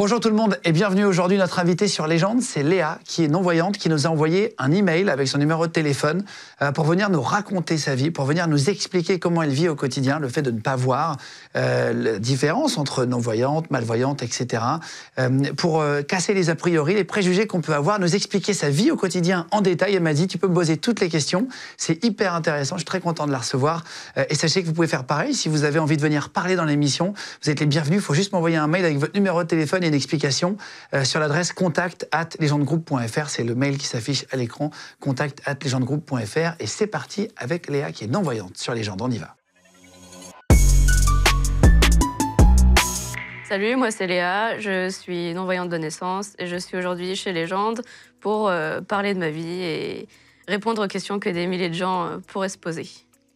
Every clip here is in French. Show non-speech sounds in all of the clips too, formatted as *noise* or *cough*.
Bonjour tout le monde et bienvenue aujourd'hui. Notre invité sur Légende, c'est Léa, qui est non-voyante, qui nous a envoyé un email avec son numéro de téléphone euh, pour venir nous raconter sa vie, pour venir nous expliquer comment elle vit au quotidien, le fait de ne pas voir, euh, la différence entre non-voyante, malvoyante, etc. Euh, pour casser les a priori, les préjugés qu'on peut avoir, nous expliquer sa vie au quotidien en détail. Elle m'a dit, tu peux me poser toutes les questions. C'est hyper intéressant. Je suis très content de la recevoir. et sachez que vous pouvez faire pareil. Si vous avez envie de venir parler dans l'émission, vous êtes les bienvenus. Il faut juste m'envoyer un mail avec votre numéro de téléphone et une explication euh, sur l'adresse contact at légendegroupe.fr. C'est le mail qui s'affiche à l'écran, contact at Et c'est parti avec Léa qui est non-voyante sur Légende. On y va. Salut, moi c'est Léa, je suis non-voyante de naissance et je suis aujourd'hui chez Légende pour euh, parler de ma vie et répondre aux questions que des milliers de gens euh, pourraient se poser.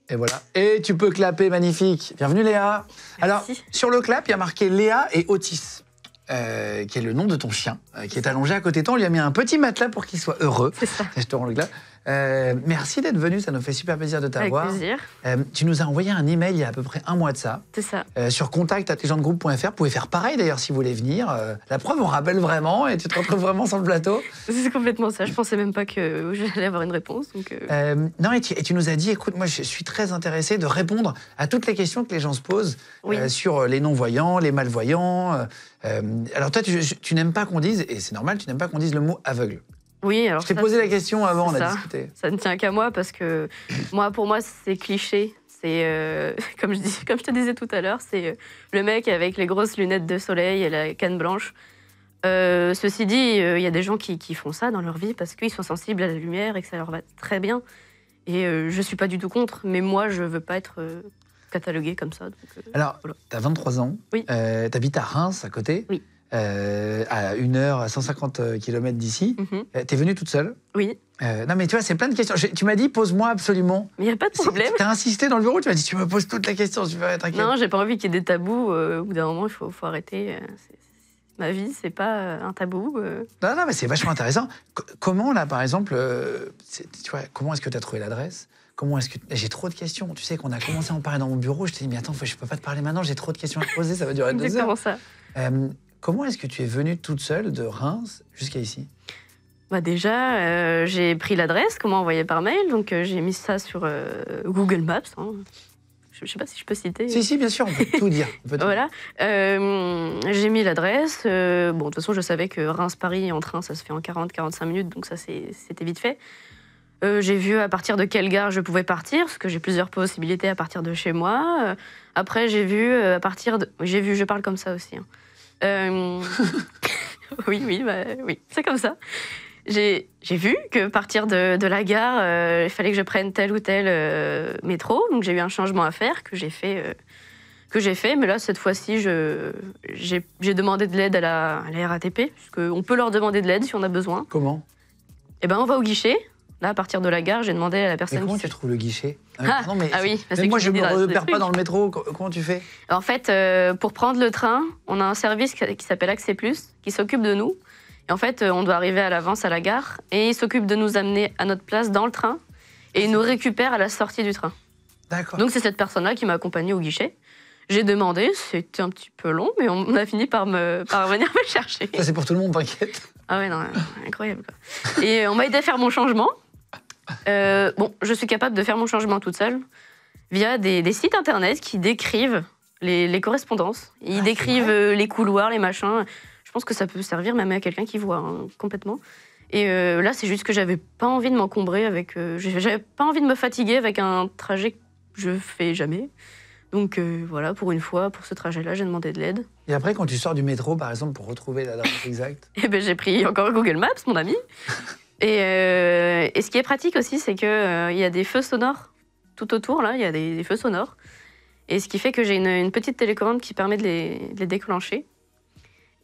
Et voilà. Et tu peux clapper, magnifique. Bienvenue Léa. Alors, sur le clap, il y a marqué Léa et Otis. Euh, qui est le nom de ton chien, euh, qui est allongé à côté de toi. On lui a mis un petit matelas pour qu'il soit heureux. C'est ça. *laughs* le glas. Euh, merci d'être venu, ça nous fait super plaisir de t'avoir. Avec plaisir. Euh, tu nous as envoyé un email il y a à peu près un mois de ça. C'est ça. Euh, sur contact.lesgensdegroupe.fr. Vous pouvez faire pareil d'ailleurs si vous voulez venir. Euh, la preuve, on rappelle vraiment et tu te retrouves vraiment sur le plateau. C'est complètement ça. Je pensais même pas que j'allais avoir une réponse. Donc non, et tu, nous as dit écoute, moi je suis très intéressé de répondre à toutes les questions que les gens se posent sur les non-voyants, les malvoyants. alors toi, tu n'aimes pas qu'on dise, et c'est normal, tu n'aimes pas qu'on dise le mot aveugle. Oui, alors. Je t'ai posé la question avant, on a ça. discuté. Ça ne tient qu'à moi parce que moi, pour moi, c'est cliché. C'est euh, *laughs* comme je comme je te disais tout à l'heure, c'est euh, le mec avec les grosses lunettes de soleil et la canne blanche. Euh, ceci dit, il y a des gens qui, font ça dans leur vie parce qu'ils sont sensibles à la lumière et que ça leur va très bien. Et je je suis pas du tout contre, mais moi, je veux pas être cataloguée comme ça. Alors, tu as 23 ans. Oui. tu habites à Reims, à côté. Oui. Euh, à 1 heure, à 150 euh, km d'ici. tu mhm. es euh, T'es venue toute seule Oui. non, mais tu vois, c'est plein de questions. tu m'as dit, pose-moi absolument. Mais il n'y a pas de problème. Tu insisté dans le bureau, tu m'as dit, tu me poses toutes les questions, tu vas être inquiète. Non, j'ai pas envie qu'il y ait des tabous. au bout d'un moment, il faut, faut, arrêter. ma vie, c'est pas un tabou. Non, non, mais c'est vachement intéressant. comment, là, par exemple, tu vois, comment est-ce que tu as trouvé l'adresse Comment est-ce que j'ai trop de questions Tu sais qu'on a commencé à en parler dans mon bureau. Je t'ai dit mais attends, je peux pas te parler maintenant. J'ai trop de questions à te poser. Ça va durer deux *laughs* heures. ça. Comment est-ce que tu es venue toute seule de Reims jusqu'à ici bah déjà, euh, j'ai pris l'adresse qu'on m'a envoyée par mail, donc euh, j'ai mis ça sur euh, Google Maps. Hein. Je ne sais pas si je peux citer. Si, si, bien sûr, on peut tout dire. *laughs* voilà. j'ai mis l'adresse. bon, de toute façon, je savais que Reims-Paris en train, ça se fait en 40-45 minutes, donc ça, c'était vite fait. j'ai vu à partir de quelle gare je pouvais partir, parce que j'ai plusieurs possibilités à partir de chez moi. après, j'ai vu à partir de. J'ai vu, je parle comme ça aussi. Hein. Euh, *laughs* oui, oui, bah, oui, c'est comme ça. J'ai vu que partir de, la gare, euh, il fallait que je prenne tel ou tel euh, métro, donc j'ai eu un changement à faire que j'ai fait, que j'ai fait. Mais là, cette fois-ci, j'ai demandé de l'aide à, la, à la, RATP, parce qu'on peut leur demander de l'aide si on a besoin. Comment Eh bien, on va au guichet, Là, à partir de la gare, j'ai demandé à la personne. comment tu trouves le guichet euh, ah, ah, oui, mais que moi je ne me repère pas dans le métro. Comment tu fais En fait, euh, pour prendre le train, on a un service qui s'appelle Accès Plus, qui s'occupe de nous. Et en fait, euh, on doit arriver à l'avance à la gare et il s'occupe de nous amener à notre place dans le train et il nous récupère à la sortie du train. D'accord. Donc c'est cette personne-là qui m'a accompagnée au guichet. J'ai demandé, c'était un petit peu long, mais on a fini par, me, par *laughs* venir me chercher. Ça c'est pour tout le monde, t'inquiète. Ah ouais, non, incroyable. Et on m'a aidé à faire mon changement. Euh, bon, je suis capable de faire mon changement toute seule via des, sites internet qui décrivent les, correspondances. Ils ah, décrivent euh, les couloirs, les machins. Je pense que ça peut servir même à quelqu'un qui voit hein, complètement. Et euh, là, c'est juste que j'avais pas envie de m'encombrer avec. j'avais pas envie de me fatiguer avec un trajet que je fais jamais. Donc voilà, pour une fois, pour ce trajet-là, j'ai demandé de l'aide. Et après, quand tu sors du métro, par exemple, pour retrouver l'adresse exacte *laughs* Eh bien, j'ai pris encore Google Maps, mon ami. Euh, et, ce qui est pratique aussi, c'est qu'il euh, il y a des feux sonores tout autour, là, il y a des, feux sonores. Et ce qui fait que j'ai une, petite télécommande qui permet de les, déclencher.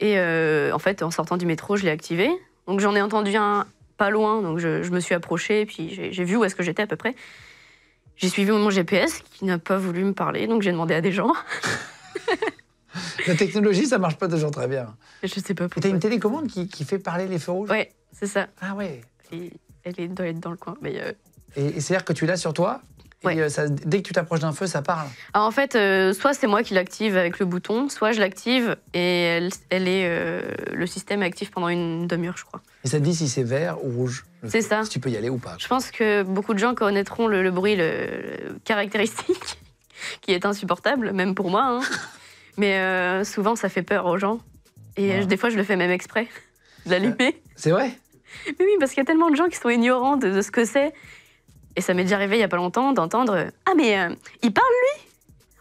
Et euh, en fait, en sortant du métro, je l'ai activé. Donc j'en ai entendu un pas loin, donc je, me suis approchée, puis j'ai vu où est-ce que j'étais à peu près. J'ai suivi mon GPS qui n'a pas voulu me parler, donc j'ai demandé à des gens. *laughs* La technologie, ça marche pas toujours très bien. Je sais pas pourquoi. as une télécommande qui, qui, fait parler les feux rouges Ouais, c'est ça. Ah ouais elle est être dans le coin. Mais, euh. Et, c'est-à-dire que tu l'as sur toi et euh, dès que tu t'approches d'un feu, ça parle en fait, euh, soit c'est moi qui l'active avec le bouton, soit je l'active et elle, est, le système est actif pendant une demi-heure, je crois. Et ça te dit si c'est vert ou rouge C'est ça. Si tu peux y aller ou pas. Je pense que beaucoup de gens connaîtront le, bruit le, caractéristique, *laughs* qui est insupportable, même pour moi. Hein. *laughs* Mais souvent, ça fait peur aux gens. Et des fois, je le fais même exprès, *laughs* de l'allumer. c'est vrai mais oui, parce qu'il y a tellement de gens qui sont ignorants de, ce que c'est. Et ça m'est déjà arrivé il y a pas longtemps d'entendre Ah, mais euh, il parle lui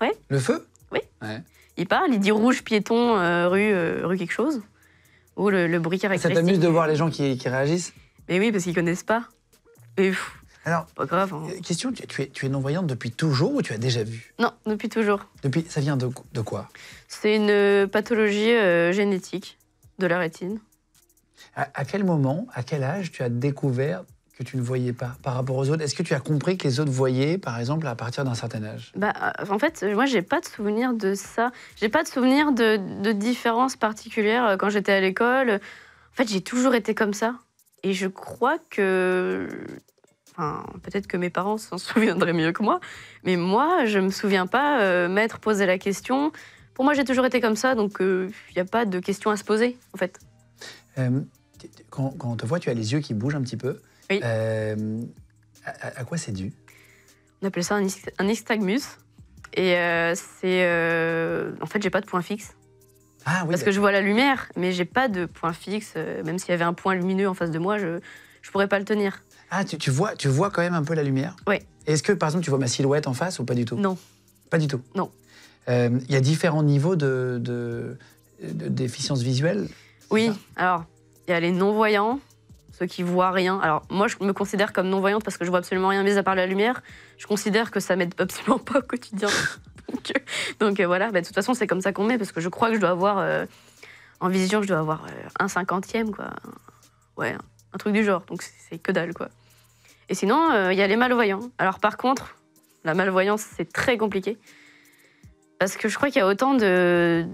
Ouais. Le feu Oui. Il parle, il dit rouge piéton, euh, rue, euh, rue quelque chose. Ou le, le bruit caractéristique. Ça t'amuse de voir les gens qui, réagissent Mais oui, parce qu'ils connaissent pas. Mais Alors, pas grave. Hein. Question tu es, tu non-voyante depuis toujours ou tu as déjà vu Non, depuis toujours. Depuis, ça vient de quoi C'est une pathologie génétique de la rétine. À, quel moment, à quel âge tu as découvert que tu ne voyais pas par rapport aux autres Est-ce que tu as compris que les autres voyaient, par exemple, à partir d'un certain âge bah, euh, En fait, moi, j'ai pas de souvenir de ça. J'ai pas de souvenir de, de différence particulière euh, quand j'étais à l'école. En fait, j'ai toujours été comme ça. Et je crois que Enfin, peut-être que mes parents s'en *laughs* souviendraient mieux que moi, mais moi, je me souviens pas euh, m'être posé la question. Pour moi, j'ai toujours été comme ça, donc il n'y a pas de question à se poser, en fait quand, on te voit, tu as les yeux qui bougent un petit peu. Oui. Euh, à, quoi c'est dû On appelle ça un, nystagmus. Et euh, c'est. Euh, en fait, j'ai pas de point fixe. Ah oui. Parce que je vois la lumière, mais j'ai pas de point fixe. Même s'il y avait un point lumineux en face de moi, je, je pourrais pas le tenir. Ah, tu, tu, vois, tu vois quand même un peu la lumière Oui. Est-ce que, par exemple, tu vois ma silhouette en face ou pas du tout Non. Pas du tout Non. Il y a différents niveaux de, de, déficience visuelle Oui, alors il y a les non-voyants, ceux qui voient rien. Alors moi, je me considère comme non-voyante parce que je vois absolument rien, mis à part la lumière, je considère que ça m'aide absolument pas au quotidien. *laughs* donc, euh, euh, voilà, bah, de toute façon, c'est comme ça qu'on met parce que je crois que je dois avoir euh, en vision, je dois avoir un cinquantième quoi, ouais, un truc du genre. Donc c'est que dalle quoi. Et sinon, il y a les malvoyants. Alors par contre, la malvoyance, c'est très compliqué parce que je crois qu'il y a autant de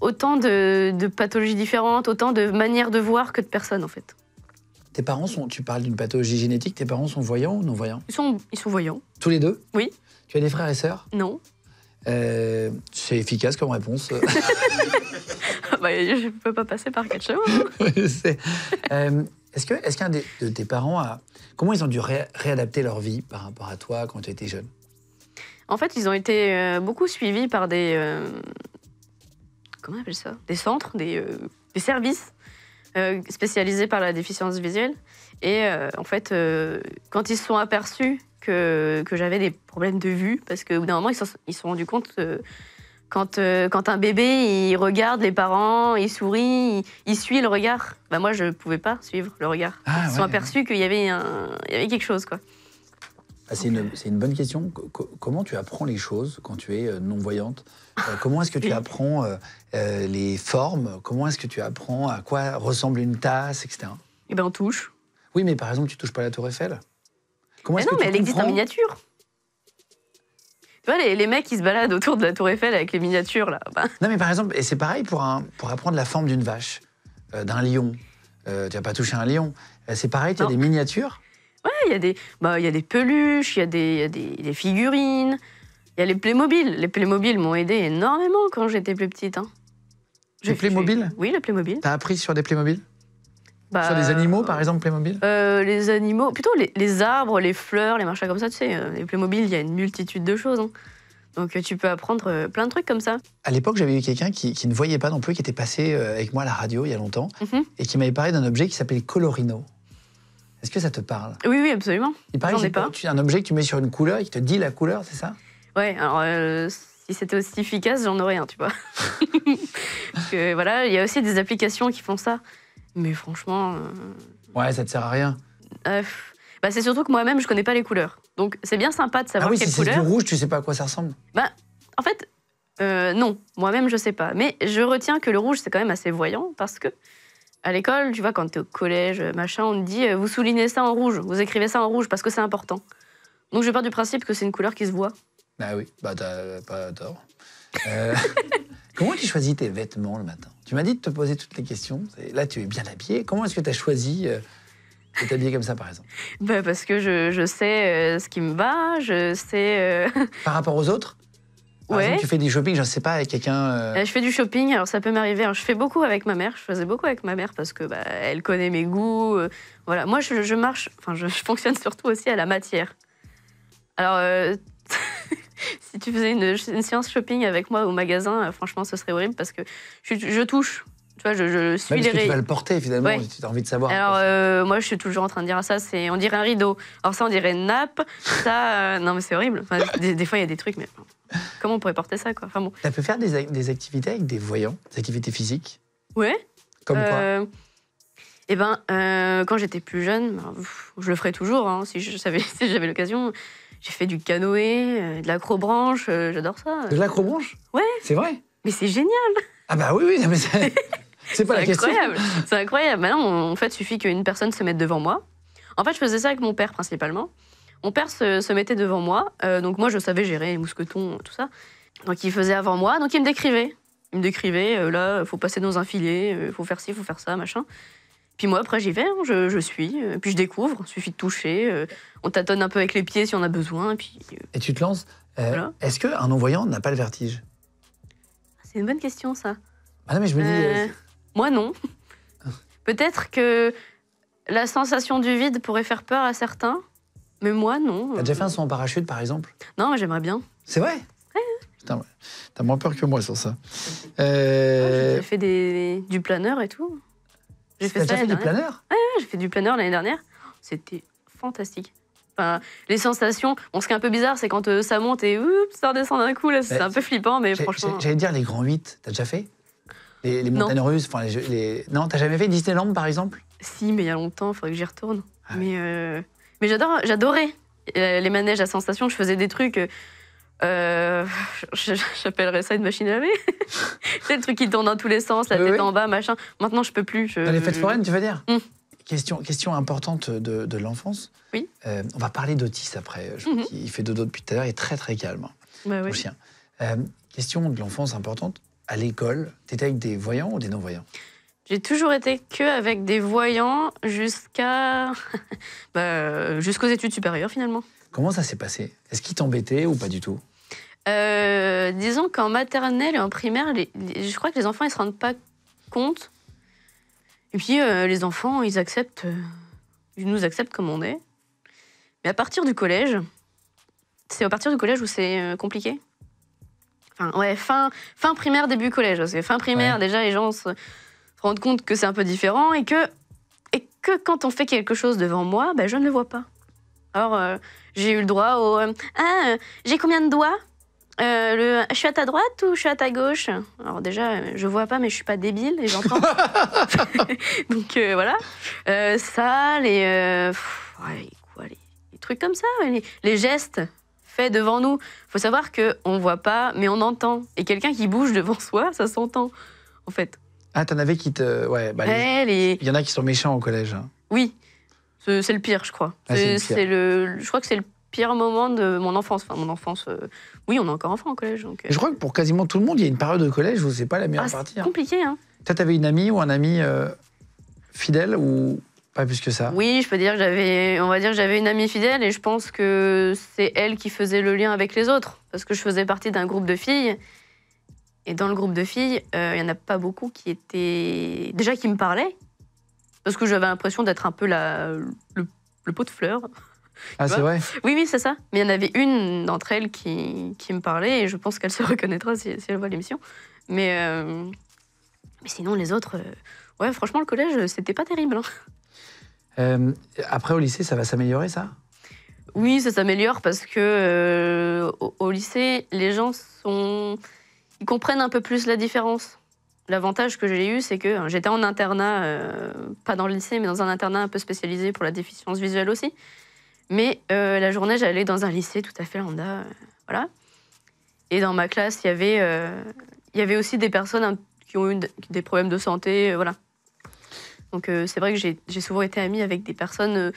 autant de, pathologies différentes, autant de manières de voir que de personnes en fait. Tes parents sont, tu parles d'une pathologie génétique, tes parents sont voyants ou non voyants ils sont, ils sont voyants. Tous les deux Oui. Tu as des frères et sœurs Non. Euh, c'est efficace comme réponse. *laughs* bah, je ne peux pas passer par quelque chose. Hein. *laughs* euh, est-ce qu'un est de, de tes parents a. Comment ils ont dû réadapter leur vie par rapport à toi quand tu étais jeune En fait, ils ont été euh, beaucoup suivis par des, euh, comment Des centres, des, euh, services euh, spécialisés par la déficience visuelle. Et euh, en fait, quand ils se sont aperçus que, j'avais des problèmes de vue, parce qu'au bout d'un moment, ils se sont rendus compte que quand, quand, un bébé, il regarde les parents, il sourit, il, suit le regard. Ben moi, je ne pouvais pas suivre le regard. Ah ils se sont aperçus qu'il y, y, avait quelque chose. quoi. Ah, c'est une, bonne question. comment tu apprends les choses quand tu es euh, non-voyante euh, Comment est-ce que tu apprends euh, les formes Comment est-ce que tu apprends à quoi ressemble une tasse, etc. Eh bien, on touche. Oui, mais par exemple, tu touches pas la Tour Eiffel Comment non, mais elle existe en miniature. Tu vois, les, mecs qui se baladent autour de la Tour Eiffel avec les miniatures, là. Bah. Non, mais par exemple, et c'est pareil pour, apprendre la forme d'une vache, d'un lion. tu n'as pas touché un lion. C'est pareil, tu as des miniatures Ouais, il y, a des, bah, y des peluches, il y a, des, figurines, il y a les Playmobil. Les Playmobil m'ont aidé énormément quand j'étais plus petite. Hein. Les Playmobil Oui, les Playmobil. T'as appris sur des Playmobil bah, Sur des animaux, par euh, exemple, Playmobil euh, Les animaux, plutôt les, arbres, les fleurs, les machins comme ça, tu sais. Euh, les Playmobil, il y a une multitude de choses. Hein. Donc euh, tu peux apprendre plein de trucs comme ça. À l'époque, j'avais eu quelqu'un qui, ne voyait pas non plus, qui était passé avec moi à la radio il y a longtemps, mhm. et qui m'avait parlé d'un objet qui s'appelait Colorino. Est-ce que ça te parle Oui, oui, absolument. Il paraît que pas. un objet que tu mets sur une couleur, et qui te dit la couleur, c'est ça Ouais, alors euh, si c'était aussi efficace, j'en aurais un, tu vois. *laughs* que, voilà, il y a aussi des applications qui font ça. Mais franchement. Euh, ouais, ça te sert à rien. bah, c'est surtout que moi-même, je connais pas les couleurs. Donc c'est bien sympa de ah savoir ah oui, si c'est du rouge, tu sais pas à quoi ça ressemble Bah, en fait, euh, non, moi-même, je sais pas. Mais je retiens que le rouge, c'est quand même assez voyant parce que à l'école, tu vois, quand t'es au collège, machin, on te dit euh, vous soulignez ça en rouge, vous écrivez ça en rouge parce que c'est important. Donc je pars du principe que c'est une couleur qui se voit. Ah oui, bah t'as euh, pas tort. Euh, *laughs* comment tu choisis tes vêtements le matin Tu m'as dit de te poser toutes les questions. Là, tu es bien habillé. Comment est-ce que tu as choisi de t'habiller comme ça, par exemple bah Parce que je sais ce qui me va, je sais. Par rapport aux autres ouais. tu fais du shopping, je ne sais pas, avec quelqu'un. Euh, euh, je fais du shopping, alors ça peut m'arriver. Hein. Je fais beaucoup avec ma mère. Je faisais beaucoup avec ma mère parce que bah, elle connaît mes goûts. Euh, voilà, moi je, marche, enfin je, fonctionne surtout aussi à la matière. Alors, *laughs* si tu faisais une, séance shopping avec moi au magasin, franchement, ce serait horrible parce que je, touche. Tu vois, je, je suis Même les que tu vas le porter finalement, tu as envie de savoir. Alors, moi, je suis toujours en train de dire ah, ça, c'est on dirait un rideau. Alors, ça, on dirait une nappe. ça, non, mais c'est horrible. des, fois, il y a des trucs, mais. *laughs* Comment on pourrait porter ça, quoi enfin, peut faire des, activités avec des voyants, des activités physiques Ouais. Comme quoi euh, eh ben, euh, quand j'étais plus jeune, ben, je le ferais toujours, hein. *laughs* si j'avais l'occasion. J'ai fait du canoë, euh, de l'acrobranche, j'adore ça. De l'acrobranche Ouais. C'est vrai Mais c'est génial Ah bah oui, oui, *laughs* c'est pas la question. C'est incroyable. Maintenant, en fait, il suffit qu'une personne se mette devant moi. En fait, je faisais ça avec mon père principalement. Mon père se, mettait devant moi, euh, donc moi je savais gérer les mousquetons, tout ça. Donc il faisait avant moi, donc il me décrivait. Il me décrivait, là, euh, là, faut passer dans un filet, il euh, faut faire ci, faut faire ça, machin. Puis moi, après, j'y vais, hein, je, suis, puis je découvre, suffit de toucher, on tâtonne un peu avec les pieds si on a besoin, et puis... Et tu te lances. Est-ce qu'un non-voyant n'a pas le vertige C'est une bonne question, ça. Ah non, mais je me dis... moi, non. Ah. Peut-être que la sensation du vide pourrait faire peur à certains, mais moi, non. T'as déjà fait un saut en parachute, par exemple Non, j'aimerais bien. C'est vrai hein. ouais. t'as moins peur que moi sur ça. Euh, j'ai fait du planeur et tout. J'ai fait ça. fait du planeur Ouais, j'ai fait du planeur l'année dernière. C'était fantastique. les sensations. Bon, ce qui est un peu bizarre, c'est quand euh, ça monte et ça redescend d'un coup. Là, c'est un peu flippant, mais franchement. J'allais dire les grands 8, t'as déjà fait les, les, montagnes non. russes, Non, t'as jamais fait Disneyland par exemple Si, mais il y a longtemps, il faudrait que j'y retourne. Ah mais euh, mais j'adorais euh, les manèges à sensation. Je faisais des trucs. Euh, euh J'appellerais ça une machine à laver. c'est *laughs* le truc qui tourne dans tous les sens, la tête en bas, machin. Maintenant, je peux plus. Je... Dans les fêtes foraines, tu veux dire hum. Question, question importante de, l'enfance. Oui. Euh, on va parler d'Otis après. Mhm. Il fait dodo depuis tout à l'heure, il très très calme. Hein, bah, question de l'enfance importante. À l'école, t'étais avec des voyants ou des non-voyants j'ai toujours été que avec des voyants jusqu'à *laughs* bah, euh, jusqu'aux études supérieures finalement. Comment ça s'est passé Est-ce qu'ils t'embêtaient ou pas du tout euh, Disons qu'en maternelle et en primaire, je crois que les enfants ils se rendent pas compte. Et puis euh, les enfants ils acceptent, ils nous acceptent comme on est. Mais à partir du collège, c'est à partir du collège où c'est compliqué. Enfin ouais, fin fin primaire début collège. fin primaire déjà les gens se rendre compte que c'est un peu différent et que, et que quand on fait quelque chose devant moi, ben, je ne le vois pas. Alors, euh, j'ai eu le droit au euh, ah, euh, j'ai combien de doigts le, je suis à ta droite ou je suis à ta gauche Alors déjà, je vois pas, mais je suis pas débile et j'entends. Donc voilà. ça, les, les, trucs comme ça, les, les, gestes faits devant nous. Faut savoir que on voit pas, mais on entend. Et quelqu'un qui bouge devant *laughs* soi, ça s'entend, en fait. Ah, t'en avais qui te. Ouais, bah, Il y en a qui sont méchants au collège. Oui, c'est le pire, je crois. Ah, c'est le je crois que c'est le pire moment de mon enfance. Enfin, mon enfance. Euh, oui, on est encore enfant au collège, donc. Euh. je crois que pour quasiment tout le monde, il y a une période de collège où c'est pas la meilleure ah, partie. c'est hein. compliqué, hein. Toi, t'avais une amie ou un ami euh, fidèle ou pas plus que ça Oui, je peux dire que j'avais, on va dire que j'avais une amie fidèle et je pense que c'est elle qui faisait le lien avec les autres parce que je faisais partie d'un groupe de filles et dans le groupe de filles, euh, il y n'y en a pas beaucoup qui étaient. Déjà qui me parlaient, parce que j'avais l'impression d'être un peu la, le, pot de fleurs. Ah, c'est vrai Oui, oui, c'est ça. Mais il y en avait une d'entre elles qui, qui, me parlait, et je pense qu'elle se *laughs* reconnaîtra si, elle voit l'émission. Mais, euh, mais sinon, les autres. Euh, ouais, franchement, le collège, c'était pas terrible. Hein. après, au lycée, ça va s'améliorer, ça Oui, ça s'améliore parce que au lycée, les gens sont ils comprennent un peu plus la différence. L'avantage que j'ai eu, c'est que euh, j'étais en internat, euh, pas dans le lycée, mais dans un internat un peu spécialisé pour la déficience visuelle aussi. Mais euh, la journée, j'allais dans un lycée tout à fait lambda, voilà. Et dans ma classe, il y avait, il y avait aussi des personnes qui ont eu des problèmes de santé, voilà. Donc c'est vrai que j'ai souvent été amie avec des personnes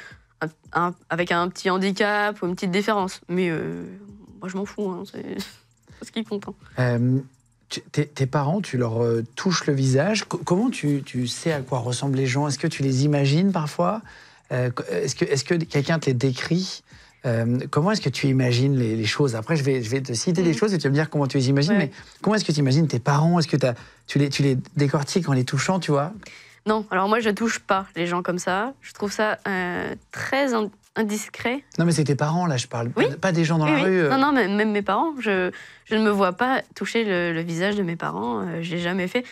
avec un petit handicap ou une petite différence. Mais moi, je m'en fous. Hein, ce qui est content. Euh, tes, parents, tu leur euh, touches le visage. comment tu, tu, sais à quoi ressemblent les gens Est-ce que tu les imagines parfois euh, Est-ce que, est que quelqu'un te les décrit comment est-ce que tu imagines les, choses Après, je vais, je vais te citer les des mm-hmm. choses et tu vas me dire comment tu les imagines. Mais comment est-ce que tu imagines tes parents Est-ce que as, tu, les, tu les décortiques en les touchant, tu vois Non, alors moi, je touche pas les gens comme ça. Je trouve ça très indiscret. Non, mais c'est tes parents, là, je parle. Pas des gens dans la rue. Euh. Non, non, même, mes parents. Je, ne me vois pas toucher le, visage de mes parents. Euh, j'ai l'ai jamais fait.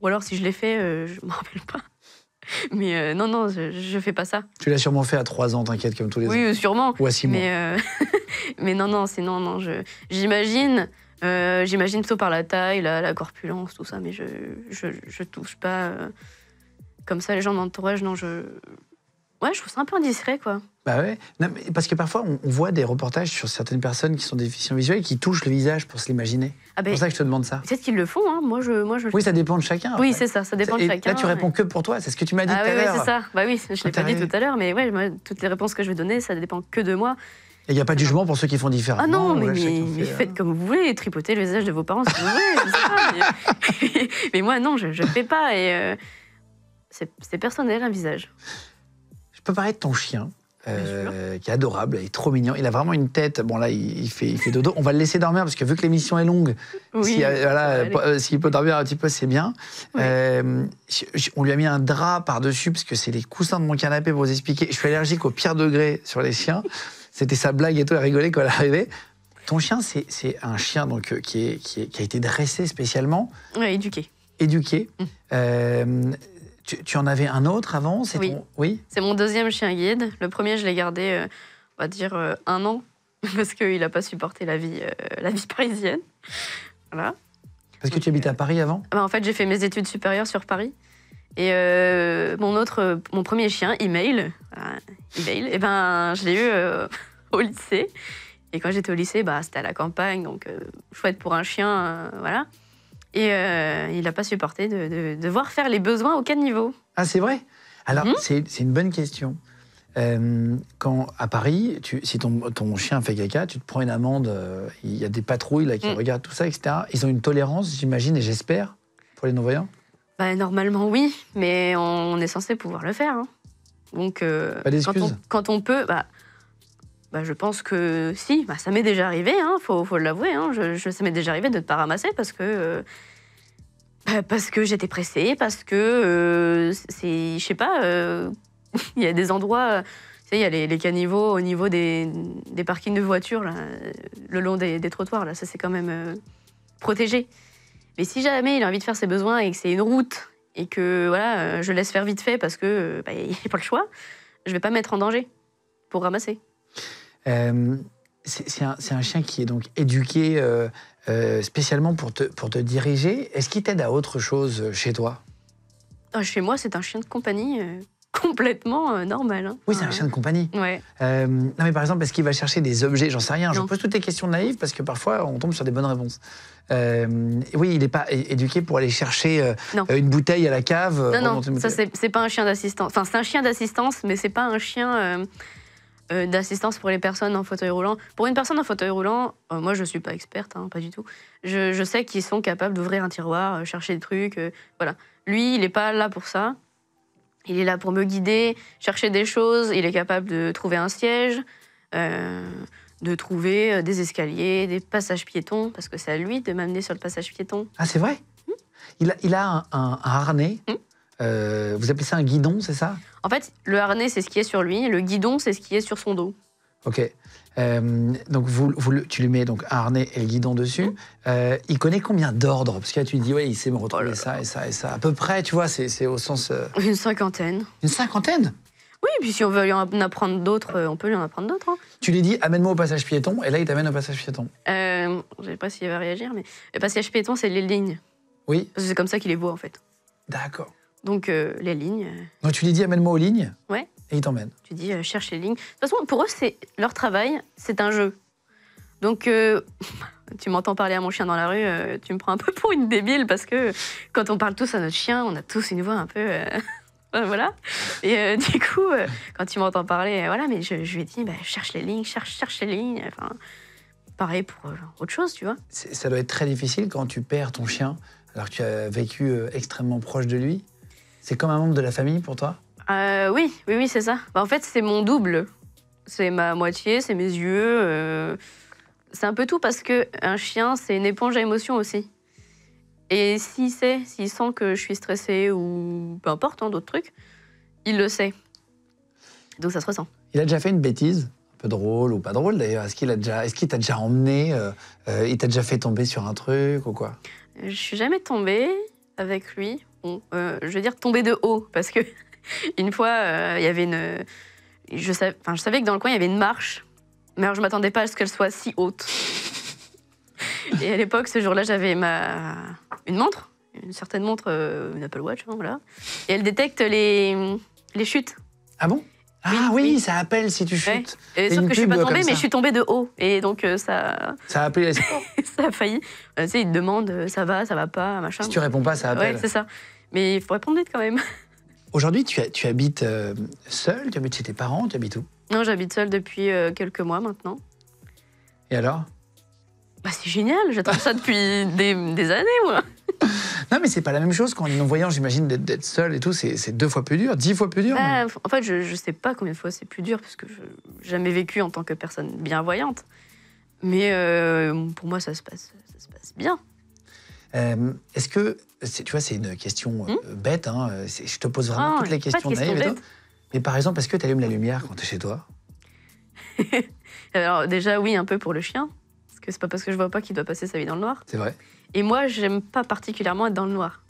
Ou alors, si je l'ai fait, euh, je me *laughs* rappelle pas. Mais non, non, je ne fais pas ça. Tu l'as sûrement fait à 3 ans, t'inquiète, comme tous les autres Oui, sûrement. Ou à mois. Mais, *laughs* mais non, non, c'est non, non. J'imagine. J'imagine plutôt par la taille, la, corpulence, tout ça, mais je je, touche pas comme ça les gens d'entourage Non, je ouais, je trouve ça un peu indiscret quoi. Bah ouais. mais parce que parfois, on voit des reportages sur certaines personnes qui sont déficientes visuelles qui touchent le visage pour se l'imaginer. Ah ben, c'est pour ça que je te demande ça. Peut-être qu'ils le font, hein. moi, je, moi je. Oui, ça dépend de chacun. Oui, c'est ça, ça dépend de Et chacun. Là, tu réponds que pour toi, c'est ce que tu m'as dit ah tout à c'est ça. Bah oui, je l'ai pas dit tout à l'heure, mais ouais, toutes les réponses que je vais donner, ça dépend que de moi. Et il n'y a pas de ah. jugement pour ceux qui font différemment. Ah non, mais, faites hein. comme vous voulez, tripotez le visage de vos parents si vous voulez, mais... moi, non, je ne fais pas. Et euh, c'est personnel, un visage. Je peux parler de ton chien. Euh, qui est adorable, il est trop mignon. Il a vraiment une tête. Bon, là, il, fait, il fait dodo. On va le laisser dormir parce que vu que l'émission est longue, oui, s'il euh, peut dormir un petit peu, c'est bien. Euh, on lui a mis un drap par-dessus parce que c'est les coussins de mon canapé pour vous expliquer. Je suis allergique au pire degré sur les chiens. *laughs* C'était sa blague et tout, elle rigolait quand elle arrivait. Ton chien, c'est un chien donc, qui, est, qui, est, qui, a été dressé spécialement. Oui, éduqué. Éduqué. Mmh. Tu, en avais un autre avant c'est Oui. Ton... oui c'est mon deuxième chien guide. Le premier, je l'ai gardé, euh, on va dire, euh, un an, *laughs* parce qu'il n'a pas supporté la vie, euh, la vie parisienne. Voilà. Parce que tu habitais à Paris avant ah bah, En fait, j'ai fait mes études supérieures sur Paris. Et mon autre, mon premier chien, Email, email et eh ben, je l'ai eu *laughs* au lycée. Et quand j'étais au lycée, bah, c'était à la campagne, donc chouette pour un chien, voilà. Et euh, il n'a pas supporté de, de, devoir faire les besoins au niveau. Ah, c'est vrai Alors, hmm c'est une bonne question. Euh, quand à Paris, si ton, ton, chien fait caca, tu te prends une amende. Euh, il y a des patrouilles là, qui hmm. regardent tout ça, etc. Ils ont une tolérance, j'imagine, et j'espère, pour les non-voyants bah, Normalement, oui, mais on, est censé pouvoir le faire. Hein. Donc, Pas quand, on, quand on peut. Bah, bah, je pense que si, bah, ça m'est déjà arrivé, hein, faut, l'avouer, hein, je, ça m'est déjà arrivé de ne pas ramasser parce que, euh, parce que j'étais pressée, parce que, je euh, c'est, je sais pas, euh, *laughs* il y a des endroits, il y a les, caniveaux au niveau des, des parkings de voitures, le long des, trottoirs, là, ça c'est quand même protégé. Mais si jamais il a envie de faire ses besoins et que c'est une route et que voilà, je laisse faire vite fait parce que n'y bah, *laughs* a pas le choix, je vais pas me mettre en danger pour ramasser. Euh, c'est un, chien qui est donc éduqué euh, euh, spécialement pour te, pour te diriger. Est-ce qu'il t'aide à autre chose chez toi ah, Chez moi, c'est un chien de compagnie complètement normal. Hein. Oui, c'est un chien de compagnie. non, mais par exemple, est-ce qu'il va chercher des objets J'en sais rien. Je pose toutes les questions naïves parce que parfois, on tombe sur des bonnes réponses. oui, il n'est pas éduqué pour aller chercher une bouteille à la cave. Non, non, ça, c'est pas un chien d'assistance. Enfin, c'est un chien d'assistance, mais c'est pas un chien euh, d'assistance pour les personnes en fauteuil roulant. Pour une personne en fauteuil roulant, euh, moi je suis pas experte, hein, pas du tout. Je, sais qu'ils sont capables d'ouvrir un tiroir, euh, chercher des trucs, voilà. Lui, il n'est pas là pour ça. Il est là pour me guider, chercher des choses. Il est capable de trouver un siège, de trouver des escaliers, des passages piétons, parce que c'est à lui de m'amener sur le passage piéton. Ah, c'est vrai hmm il, a, un, harnais. Hmm vous appelez ça un guidon, c'est ça en fait, le harnais, c'est ce qui est sur lui, le guidon, c'est ce qui est sur son dos. Ok. Euh, donc vous, tu lui mets donc un harnais et le guidon dessus. Mhm. Euh, il connaît combien d'ordres Parce que tu lui dis, ouais, il sait me retrouver oh ça et ça et ça. À peu près, tu vois, c'est au sens. Euh, Une cinquantaine. Une cinquantaine Oui, et puis si on veut lui en apprendre d'autres, on peut lui en apprendre d'autres. Hein. Tu lui dis, amène-moi au passage piéton, et là, il t'amène au passage piéton. je ne sais pas s'il va réagir, mais le passage piéton, c'est les lignes. Oui. C'est comme ça qu'il est beau, en fait. D'accord. Donc euh, les lignes. Donc tu lui dis amène-moi aux lignes Ouais. Et il t'emmène. Tu dis euh, cherche les lignes. De toute façon, pour eux, c'est leur travail, c'est un jeu. Donc euh, *laughs* tu m'entends parler à mon chien dans la rue, tu me prends un peu pour une débile parce que quand on parle tous à notre chien, on a tous une voix un peu. *laughs* voilà. Et du coup, quand tu m'entends parler, voilà, mais je, lui dis bah, cherche les lignes, cherche, cherche les lignes. Enfin, pareil pour autre chose, tu vois. Ça doit être très difficile quand tu perds ton chien alors que tu as vécu extrêmement proche de lui c'est comme un membre de la famille pour toi euh, Oui, oui, oui, c'est ça. Bah, en fait, c'est mon double. C'est ma moitié, c'est mes yeux. Euh, c'est un peu tout parce que un chien, c'est une éponge à émotions aussi. Et s'il sait, s'il sent que je suis stressée ou peu importe, hein, d'autres trucs, il le sait. Donc ça se ressent. Il a déjà fait une bêtise Un peu drôle ou pas drôle d'ailleurs Est-ce qu'il a déjà, ce t'a déjà emmené euh, Il t'a déjà fait tomber sur un truc ou quoi Je suis jamais tombée avec lui. Euh, je veux dire, tomber de haut. Parce que *laughs* une fois, euh, il y avait une. Je, je savais que dans le coin, il y avait une marche. Mais alors, je m'attendais pas à ce qu'elle soit si haute. Et à l'époque, ce jour-là, j'avais ma. une montre, une certaine montre, euh, une Apple Watch, hein, voilà. Et elle détecte les, les chutes. Ah bon ah oui, ça appelle si tu chutes. Et sauf que je ne suis pas tombée, mais je suis tombée de haut. Et donc ça. Ça a appelé *laughs* ça a failli. ça tu sais, ils te demandent ça va, ça va pas, machin. Si tu réponds pas, ça appelle. Ouais, c'est ça. Mais il faut répondre vite quand même. *laughs* Aujourd'hui, tu, tu, habites seul seule Tu habites chez tes parents Tu habites où Non, j'habite seule depuis euh, quelques mois maintenant. Et alors bah, C'est génial, j'attends ça depuis *laughs* des, années, moi. non, mais c'est pas la même chose qu'en non voyant, j'imagine, d'être seule et tout. C'est deux fois plus dur, dix fois plus dur. Bah, en fait, je, je sais pas combien de fois c'est plus dur, parce que je jamais vécu en tant que personne bienvoyante. Mais euh, pour moi, ça se passe, ça se passe bien. Euh, est-ce que, tu vois, c'est une question euh, hmm bête, hein, euh, je te pose vraiment ah, toutes les questions question naïves. Mais par exemple, est-ce que tu allumes la lumière quand tu es chez toi *laughs* Alors déjà, oui, un peu pour le chien, parce que c'est pas parce que je vois pas qu'il doit passer sa vie dans le noir. C'est vrai. Et moi, j'aime pas particulièrement être dans le noir.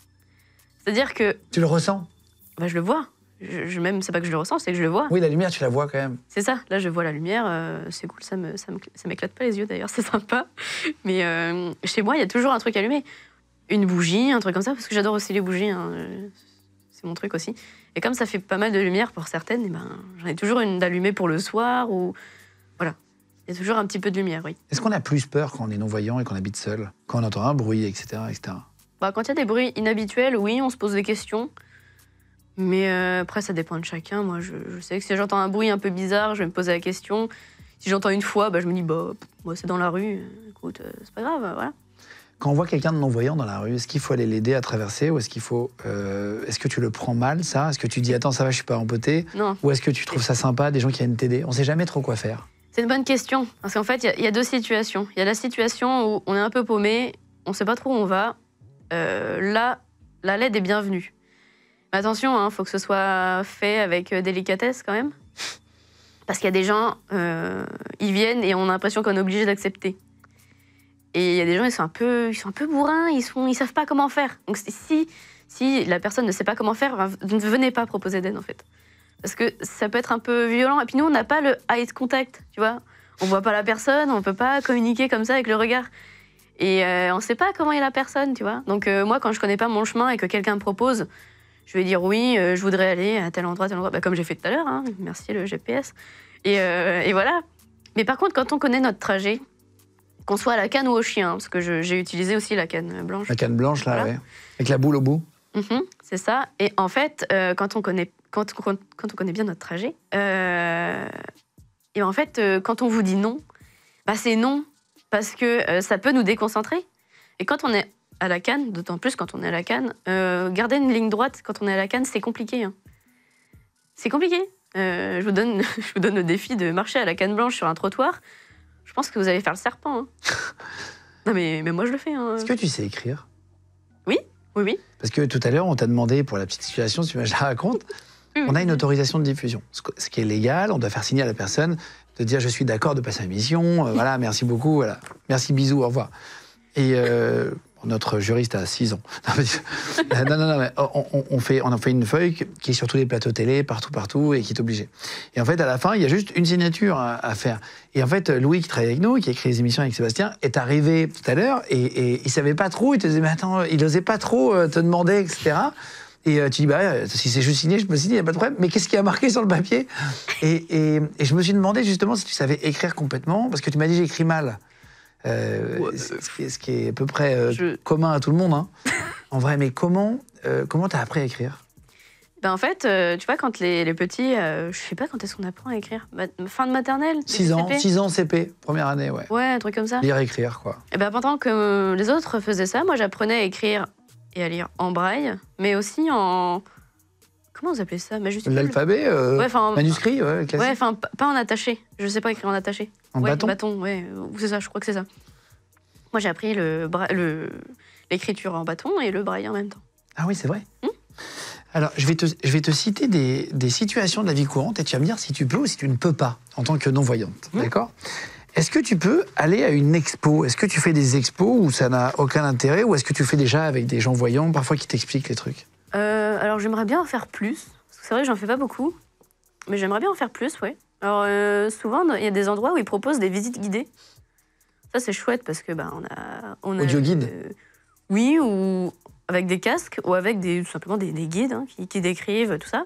C'est-à-dire que... Tu le ressens bah, Je le vois. Je, même, c'est pas que je le ressens, c'est que je le vois. Oui, la lumière, tu la vois quand même. C'est ça, là je vois la lumière, c'est cool, ça, me, ça, m'éclate pas les yeux d'ailleurs, *laughs* c'est sympa. Mais chez moi, il y a toujours un truc allumé une bougie, un truc comme ça, parce que j'adore aussi les bougies, hein, euh, c'est mon truc aussi. Et comme ça fait pas mal de lumière pour certaines, eh ben, j'en ai toujours une d'allumée pour le soir ou. Voilà. Il y a toujours un petit peu de lumière, oui. Est-ce qu'on a plus peur quand on est non-voyant et qu'on habite seul Quand on entend un bruit, etc. Bah, quand il y a des bruits inhabituels, oui, on se pose des questions. Mais euh, après, ça dépend de chacun. Moi, je, sais que si j'entends un bruit un peu bizarre, je vais me poser la question. Si j'entends une fois, bah, je me dis, bah, moi, c'est dans la rue. Euh, écoute, c'est pas grave, voilà quand on voit quelqu'un de non-voyant dans la rue, est-ce qu'il faut aller l'aider à traverser ou est-ce qu'il faut. Euh, est-ce que tu le prends mal, ça Est-ce que tu dis, attends, ça va, je suis pas empoté Non. Ou est-ce que tu trouves ça sympa, des gens qui viennent t'aider On sait jamais trop quoi faire. C'est une bonne question. Parce qu'en fait, il y, a deux situations. Il y a la situation où on est un peu paumé, on sait pas trop où on va. Euh, là, la est bienvenue. Mais attention, il hein, faut que ce soit fait avec euh, délicatesse quand même. Parce qu'il y a des gens, ils viennent et on a l'impression qu'on est obligé d'accepter. Et il y a des gens, ils sont un peu, ils sont un peu bourrins, ils ne ils savent pas comment faire. Donc si, si la personne ne sait pas comment faire, ne ben, venez pas proposer d'aide en fait. Parce que ça peut être un peu violent. Et puis nous, on n'a pas le eye contact, tu vois. On voit pas la personne, on ne peut pas communiquer comme ça avec le regard. Et euh, on ne sait pas comment est la personne, tu vois. Donc euh, moi, quand je ne connais pas mon chemin et que quelqu'un me propose, je vais dire oui, euh, je voudrais aller à tel endroit, tel endroit, ben, comme j'ai fait tout à l'heure, hein, merci le GPS. et voilà. Mais par contre, quand on connaît notre trajet, qu'on soit à la canne ou au chien, hein, parce que j'ai utilisé aussi la canne blanche. La canne blanche, là, Avec la boule au bout mm-hmm, C'est ça. Et en fait, euh, quand, on connaît, quand, on connaît bien notre trajet, euh, et en fait, euh, quand on vous dit non, bah, c'est non, parce que ça peut nous déconcentrer. Et quand on est à la canne, d'autant plus quand on est à la canne, garder une ligne droite quand on est à la canne, c'est compliqué. Hein. C'est compliqué. je, vous donne, *laughs* je vous donne le défi de marcher à la canne blanche sur un trottoir je pense que vous allez faire le serpent. Hein. *laughs* non, mais, mais moi, je le fais. Hein. Est-ce que tu sais écrire Oui, oui, oui. Parce que tout à l'heure, on t'a demandé, pour la petite situation, si tu me la racontes, *laughs* on a une autorisation de diffusion, ce qui est légal, on doit faire signer à la personne de dire je suis d'accord de passer à la mission, euh, voilà, merci beaucoup, voilà, merci, bisous, au revoir. Et euh, notre juriste a 6 ans. *laughs* Euh, non, non, non, on, on, fait, on fait une feuille qui est sur tous les plateaux télé, partout, partout, et qui est obligée. Et en fait, à la fin, il y a juste une signature à, faire. Et en fait, Louis, qui travaille avec nous, qui a écrit les émissions avec Sébastien, est arrivé tout à l'heure et, il savait pas trop. Il te disait, mais attends, il n'osait pas trop euh, te demander, etc. Et euh, tu dis, bah, si c'est juste signé, je me signer, il n'y a pas de problème. Mais qu'est-ce qui a marqué sur le papier et, je me suis demandé justement si tu savais écrire complètement, parce que tu m'as dit, j'écris mal. Euh, ce, qui est, à peu près euh, commun à tout le monde. Hein. en vrai, mais comment euh, comment t'as appris à écrire ben en fait, tu vois, quand les, petits, je sais pas quand est-ce qu'on apprend à écrire. fin de maternelle 6 ans, 6 ans CP, première année, ouais. Ouais, un truc comme ça. Lire, écrire, quoi. Et eh ben pendant que les autres faisaient ça, moi j'apprenais à écrire et à lire en braille, mais aussi en, Comment vous appelez ça L'alphabet euh, Manuscrit Ouais, ouais enfin, pas en attaché. Je sais pas écrire en attaché. En ouais, bâton bâton, ouais. C'est ça, je crois que c'est ça. Moi, j'ai appris l'écriture le, en bâton et le braille en même temps. Ah oui, c'est vrai hmm alors, je vais te, je vais te citer des, situations de la vie courante et tu vas me dire si tu peux ou si tu ne peux pas en tant que non-voyante. Hmm d'accord Est-ce que tu peux aller à une expo Est-ce que tu fais des expos où ça n'a aucun intérêt ou est-ce que tu fais déjà avec des gens voyants parfois qui t'expliquent les trucs euh, alors j'aimerais bien en faire plus. C'est vrai que j'en fais pas beaucoup, mais j'aimerais bien en faire plus, oui. Alors euh, souvent, il y a des endroits où ils proposent des visites guidées. Ça c'est chouette parce que bah, on a, on a audio guide. oui, ou avec des casques ou avec tout simplement des, guides hein, qui, décrivent tout ça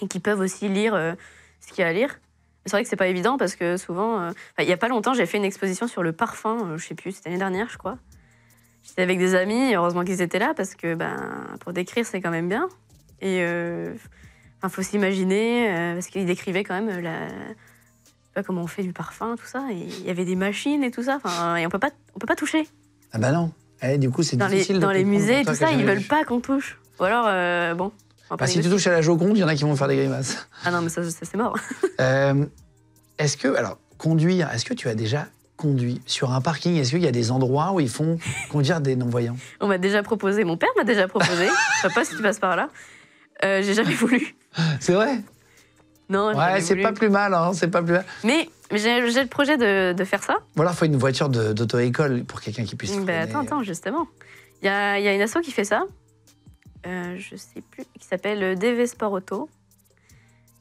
et qui peuvent aussi lire euh, ce qu'il y a à lire. C'est vrai que c'est pas évident parce que souvent, il y a pas longtemps, j'ai fait une exposition sur le parfum. je sais plus, c'était l'année dernière, je crois. J'étais avec des amis, heureusement qu'ils étaient là, parce que ben, pour décrire, c'est quand même bien. Et euh, il faut s'imaginer, euh, parce qu'ils décrivaient quand même euh, la, comment on fait du parfum, tout ça. il y avait des machines et tout ça, et on peut pas, on peut pas toucher. Ah ben non. Eh, du coup, c'est difficile. dans les musées, tout ça, ils veulent pas qu'on touche. Ou alors, euh, bon. Bah, si tu touches à la Joconde, il y en a qui vont faire des grimaces. Ah non, mais ça, c'est mort. est-ce que, alors, conduire, est-ce que tu as déjà conduit sur un parking Est-ce qu'il y a des endroits où ils font conduire des non-voyants On m'a déjà proposé, mon père m'a déjà proposé. Je sais pas si tu passes par là. Euh, j'ai jamais voulu. C'est vrai Non, Ouais, c'est pas plus mal, hein, c'est pas plus mal. Mais j'ai le projet de, faire ça. Voilà, il faut une voiture d'auto-école pour quelqu'un qui puisse. Ben, attends, attends, justement. Il y a, une asso qui fait ça. Euh, je sais plus, qui s'appelle euh, DV Sport Auto.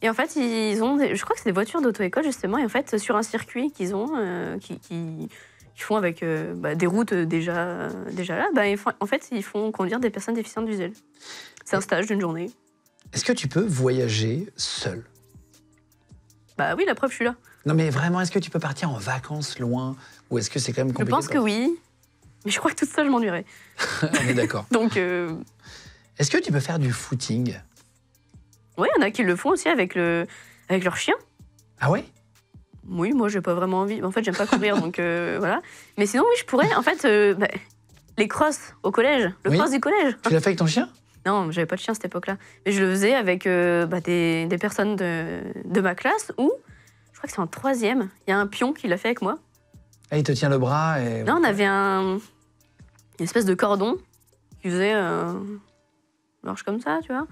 Et en fait, ils ont, je crois que c'est des voitures d'auto-école justement, et en fait, sur un circuit qu'ils ont, euh, qui, font avec euh, bah, des routes déjà, déjà là, bah, en fait, ils font conduire des personnes déficientes visuelles. C'est un stage d'une journée. Est-ce que tu peux voyager seul Bah oui, la preuve, je suis là. Non mais vraiment, est-ce que tu peux partir en vacances loin Ou est-ce que c'est quand même compliqué Je pense que oui, mais je crois que toute seule, je m'ennuierais. *laughs* On est d'accord. *laughs* Donc... Euh, est-ce que tu peux faire du footing oui, il y en a qui le font aussi avec, le... avec leur chien. Ah ouais Oui, moi, j'ai pas vraiment envie. En fait, j'aime pas courir, *laughs* donc euh, voilà. Mais sinon, oui, je pourrais. En fait, euh, bah, les crosses au collège, le cross du collège. Tu l'as fait avec ton chien Non, j'avais pas de chien à cette époque-là. Mais je le faisais avec euh, bah, des, personnes de, ma classe ou, je crois que c'est en troisième, il y a un pion qui l'a fait avec moi. Ah, il te tient le bras Non, on avait une espèce de cordon qui faisait. marche comme ça, tu vois.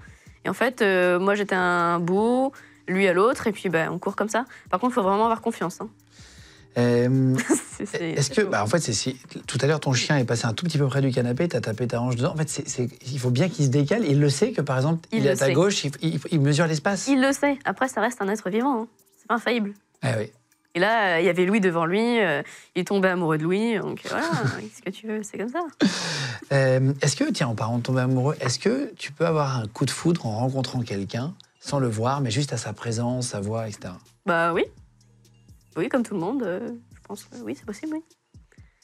Et en fait, euh, moi j'étais un bout, lui à l'autre, et puis ben on court comme ça. Par contre, il faut vraiment avoir confiance. Hein. *laughs* Est-ce que, bah, en fait, si tout à l'heure ton chien est passé un tout petit peu près du canapé, t'as tapé ta hanche dedans. En fait, il faut bien qu'il se décale. Il le sait que, par exemple, il, est à ta gauche, il, mesure l'espace. Il le sait. Après, ça reste un être vivant. Hein. C'est pas infaillible. Ah oui. Et là, euh, il y avait Louis devant lui, euh, il tombait amoureux de Louis, donc euh, voilà, *laughs* qu'est-ce que tu veux, c'est comme ça. *laughs* est-ce que, tiens, en parlant de tomber amoureux, est-ce que tu peux avoir un coup de foudre en rencontrant quelqu'un, sans le voir, mais juste à sa présence, sa voix, etc. Bah oui. Oui, comme tout le monde, je pense oui, c'est possible, oui.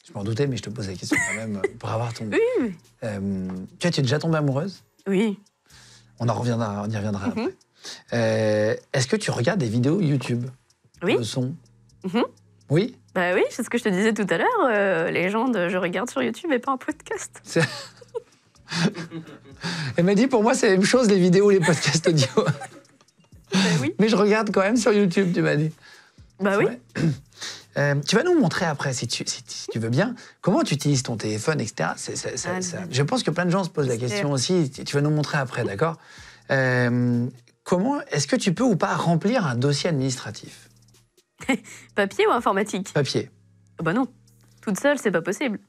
Je m'en doutais, mais je te pose la question quand même pour avoir ton. *laughs* Oui, oui. tu tu es déjà tombée amoureuse Oui. On en reviendra, on y reviendra mhm. après. Est-ce que tu regardes des vidéos YouTube Oui. son Mhm. Oui Bah oui, c'est ce que je te disais tout à l'heure. Euh, les gens Je regarde sur YouTube et pas un podcast. *laughs* Elle m'a dit pour moi, c'est la même chose, les vidéos, les podcasts audio. *laughs* Bah oui. Mais je regarde quand même sur YouTube, tu m'as dit. Bah oui. *clears throat* Euh, tu vas nous montrer après, si tu, veux bien, comment tu utilises ton téléphone, etc. Ah, je pense que plein de gens se posent la question aussi. Tu vas nous montrer après, d'accord euh, Comment est-ce que tu peux ou pas remplir un dossier administratif *laughs* Papier ou informatique Papier. Ah bah non, toute seule, c'est pas possible.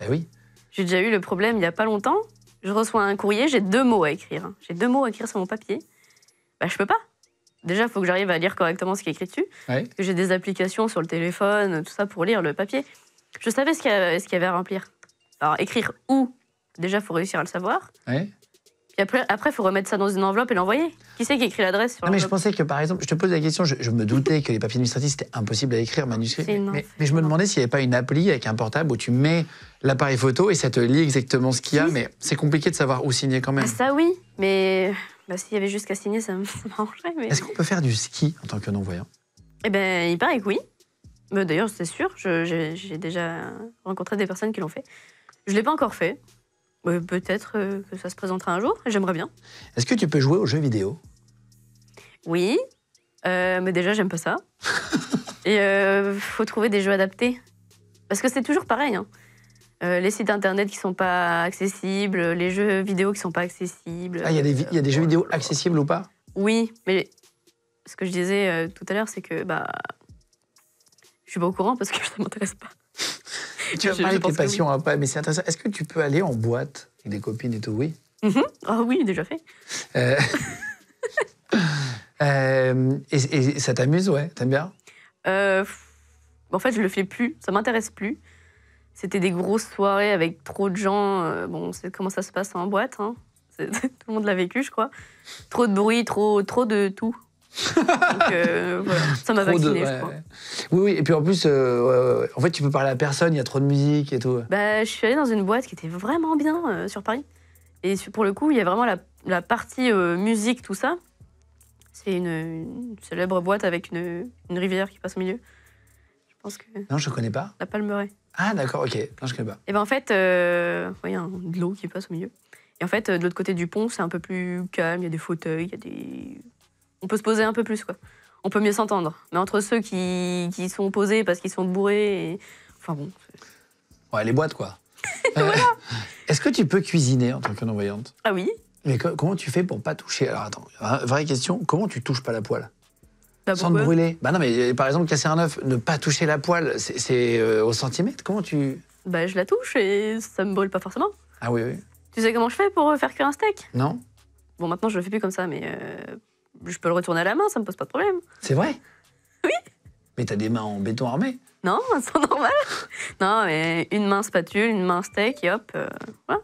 Eh oui. J'ai déjà eu le problème il y a pas longtemps. Je reçois un courrier, j'ai deux mots à écrire. Hein. J'ai deux mots à écrire sur mon papier. Bah je peux pas. Déjà, il faut que j'arrive à lire correctement ce qui est écrit dessus. j'ai des applications sur le téléphone, tout ça pour lire le papier. Je savais ce qu'il y, avait à remplir. Alors écrire où Déjà, faut réussir à le savoir après, il faut remettre ça dans une enveloppe et l'envoyer. Qui c'est qui écrit l'adresse Non, mais je pensais que, par exemple, je te pose la question, je, me doutais que les papiers administratifs, c'était impossible à écrire manuscrit. Mais, je me demandais s'il n'y avait pas une appli avec un portable où tu mets l'appareil photo et ça te lit exactement ce qu'il y a, mais c'est compliqué de savoir où signer quand même. Ah, ça, oui, mais bah, s'il y avait juste qu'à signer, ça me *laughs* Mais... Est-ce qu'on peut faire du ski en tant que non-voyant Eh bien, il paraît que oui. D'ailleurs, c'est sûr, j'ai déjà rencontré des personnes qui l'ont fait. Je ne l'ai pas encore fait, euh, peut-être euh, que ça se présentera un jour, j'aimerais bien. Est-ce que tu peux jouer aux jeux vidéo Oui, euh, mais déjà j'aime pas ça. *laughs* Et faut trouver des jeux adaptés. Parce que c'est toujours pareil. Hein. les sites internet qui sont pas accessibles, les jeux vidéo qui sont pas accessibles. Ah, il y a des, des jeux vidéo accessibles ou pas Oui, mais ce que je disais tout à l'heure, c'est que bah, je suis pas au courant parce que *laughs* ça m'intéresse pas. *laughs* tu as parlé de tes passions hein. mais c'est intéressant. Est-ce que tu peux aller en boîte avec des copines et tout Oui. Mm-hmm. Ah oui, déjà fait. Euh, *laughs* euh, et, ça t'amuse, ouais T'aimes bien euh, En fait, je le fais plus. Ça m'intéresse plus. C'était des grosses soirées avec trop de gens. Bon, c'est comment ça se passe en boîte. Hein. *laughs* tout le monde l'a vécu, je crois. Trop de bruit, trop, trop de tout. Euh, ça m'a vacciné, je crois. Oui, oui, et puis en plus, euh, en fait, tu peux parler à personne, il y a trop de musique et tout. Bah, je suis allée dans une boîte qui était vraiment bien euh, sur Paris. Et pour le coup, il y a vraiment la, partie musique, tout ça. C'est une, célèbre boîte avec une, rivière qui passe au milieu. Je pense que. Non, je connais pas. La Palmeraie. Ah, d'accord, ok. Non, je connais Et eh ben en fait, il y a de l'eau qui passe au milieu. Et en fait, de l'autre côté du pont, c'est un peu plus calme, il y a des fauteuils, il y a des on peut se poser un peu plus, quoi. On peut mieux s'entendre. Mais entre ceux qui, sont posés parce qu'ils sont bourrés, et... enfin bon. Ouais, les boîtes, quoi. *laughs* Euh, est-ce que tu peux cuisiner en tant que non-voyante Ah oui. Mais comment tu fais pour pas toucher Alors attends, vraie question, comment tu touches pas la poêle bah, Sans te brûler Bah non, mais euh, par exemple, casser un œuf, ne pas toucher la poêle, c'est euh, au centimètre Comment tu. Bah je la touche et ça me brûle pas forcément. Ah oui, oui. Tu sais comment je fais pour faire cuire un steak Non. Bon, maintenant je le fais plus comme ça, mais je peux le retourner à la main, ça me pose pas de problème. C'est vrai *laughs* Oui. Mais t'as des mains en béton armé Non, *laughs* c'est normal. non, mais une main spatule, une main steak, et hop. Euh,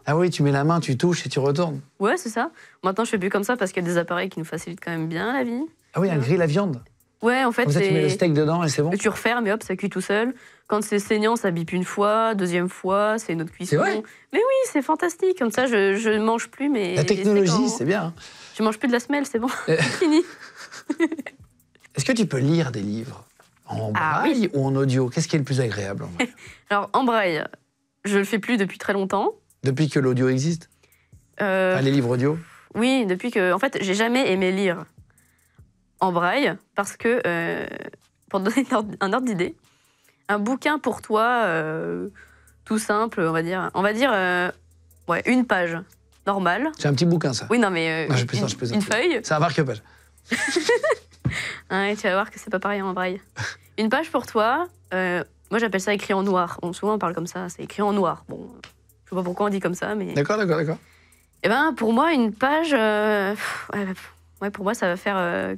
ah oui, tu mets la main, tu touches et tu retournes. Ouais, c'est ça. Maintenant, je fais plus comme ça parce qu'il y a des appareils qui nous facilitent quand même bien la vie. Ah oui, un grill à viande Ouais, en fait. tu mets le steak dedans et c'est bon. Tu refermes et hop, ça cuit tout seul. Quand c'est saignant, ça bipe une fois, deuxième fois, c'est une autre cuisson. mais oui, c'est fantastique. Comme ça, je ne mange plus. Mais la technologie, c'est bien. Hein. Tu manges plus de la semelle, c'est bon. Euh. *laughs* Fini. *laughs* Est-ce que tu peux lire des livres en ah braille ou en audio Qu'est-ce qui est le plus agréable *laughs* Alors, en braille, je le fais plus depuis très longtemps. Depuis que l'audio existe euh, Les livres audio Oui, depuis que. En fait, j'ai jamais aimé lire en braille parce que, euh, pour donner un ordre d'idée, un bouquin pour toi, tout simple, on va dire, on va dire ouais, une page normal. C'est un petit bouquin, ça. Oui, non, mais. une, feuille. C'est un marque-page. *laughs* tu vas voir que c'est pas pareil en braille. *laughs* Une page pour toi. Euh, moi, j'appelle ça écrit en noir. On, souvent, on parle comme ça. C'est écrit en noir. Bon, je sais pas pourquoi on dit comme ça, mais. D'accord, d'accord, d'accord. Eh ben, pour moi, une page. Euh, ouais, pour moi, ça va faire euh,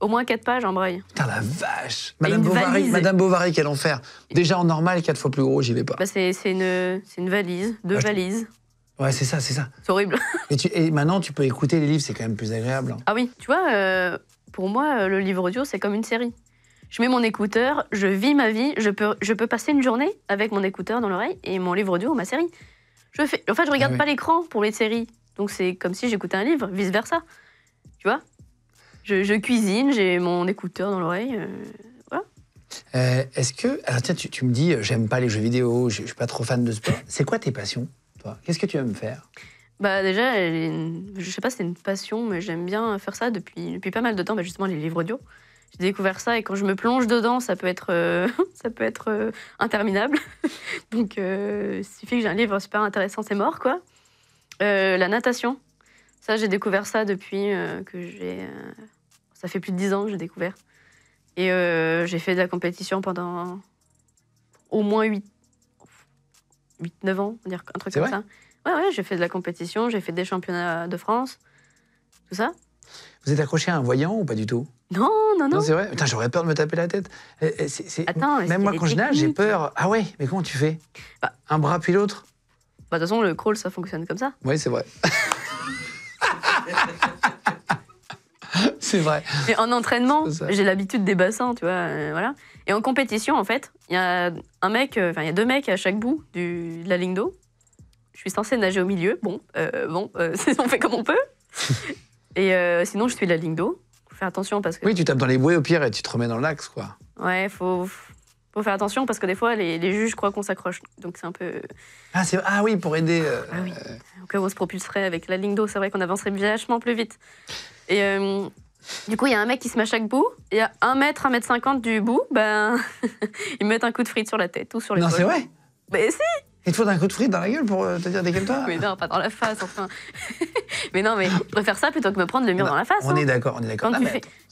au moins quatre pages en braille. Putain, la vache Madame Bovary, Madame Bovary, quel enfer Déjà en normal, quatre fois plus gros, j'y vais pas. Bah, c'est une, valise, deux ah, valises. Ouais, c'est ça, c'est ça. C'est horrible. *laughs* Et, maintenant, tu peux écouter les livres, c'est quand même plus agréable. Hein. Ah oui, tu vois, euh, pour moi, euh, le livre audio, c'est comme une série. Je mets mon écouteur, je vis ma vie, je peux, je peux passer une journée avec mon écouteur dans l'oreille et mon livre audio, ma série. Je fais, en fait, je ah regarde pas l'écran pour les séries, donc c'est comme si j'écoutais un livre, vice versa. Tu vois je, cuisine, j'ai mon écouteur dans l'oreille. Euh, voilà. Est-ce que. Alors, tiens, tu, me dis, j'aime pas les jeux vidéo, je, je suis pas trop fan de sport. C'est quoi tes passions Qu'est-ce que tu aimes faire bah déjà, je sais pas si c'est une passion, mais j'aime bien faire ça depuis, depuis pas mal de temps, bah justement les livres audio. J'ai découvert ça et quand je me plonge dedans, ça peut être, euh, *laughs* ça peut être euh, interminable. *laughs* Donc euh, il suffit que j'ai un livre super intéressant, c'est mort quoi. la natation, ça j'ai découvert ça depuis que j'ai... ça fait plus de 10 ans que j'ai découvert. Et j'ai fait de la compétition pendant au moins 8 8-9 ans, dire un truc comme ça. Ouais, ouais, j'ai fait de la compétition, j'ai fait des championnats de France, tout ça. Vous êtes accroché à un voyant ou pas du tout Non, non, non. c'est vrai Putain, j'aurais peur de me taper la tête. C c'est Attends, Même moi, quand je nage, j'ai peur. Ah ouais, mais comment tu fais bah. Un bras puis l'autre bah, De toute façon, le crawl, ça fonctionne comme ça. Oui, c'est vrai. *laughs* c'est vrai. Mais en entraînement, j'ai l'habitude des bassins, tu vois, euh, voilà. Et en compétition, en fait, il y a un mec, euh, enfin, il y a deux mecs à chaque bout du, de la ligne d'eau. Je suis censée nager au milieu. Bon, euh, bon, euh, *laughs* on fait comme on peut. *laughs* et sinon, je suis de la ligne d'eau. Faut faire attention parce que. Oui, tu tapes dans les bouées au pire et tu te remets dans l'axe, quoi. Ouais, faut. Faut faire attention parce que des fois, les, juges croient qu'on s'accroche. Donc c'est un peu. Ah, ah oui, pour aider. Ah, oui. cas on se propulserait avec la ligne d'eau, c'est vrai qu'on avancerait vachement plus vite. Et du coup, il y a un mec qui se met à chaque bout, il y a 1 mètre, 1 mètre 50 du bout, ben. *laughs* ils mettent un coup de frite sur la tête ou sur les Non, c'est vrai Mais ben, si Il te faut un coup de frite dans la gueule pour euh, te dire décale-toi Mais non, pas dans la face, enfin. *laughs* mais non, mais je préfère ça plutôt que me prendre le mur dans la face. On hein. est d'accord, on est d'accord.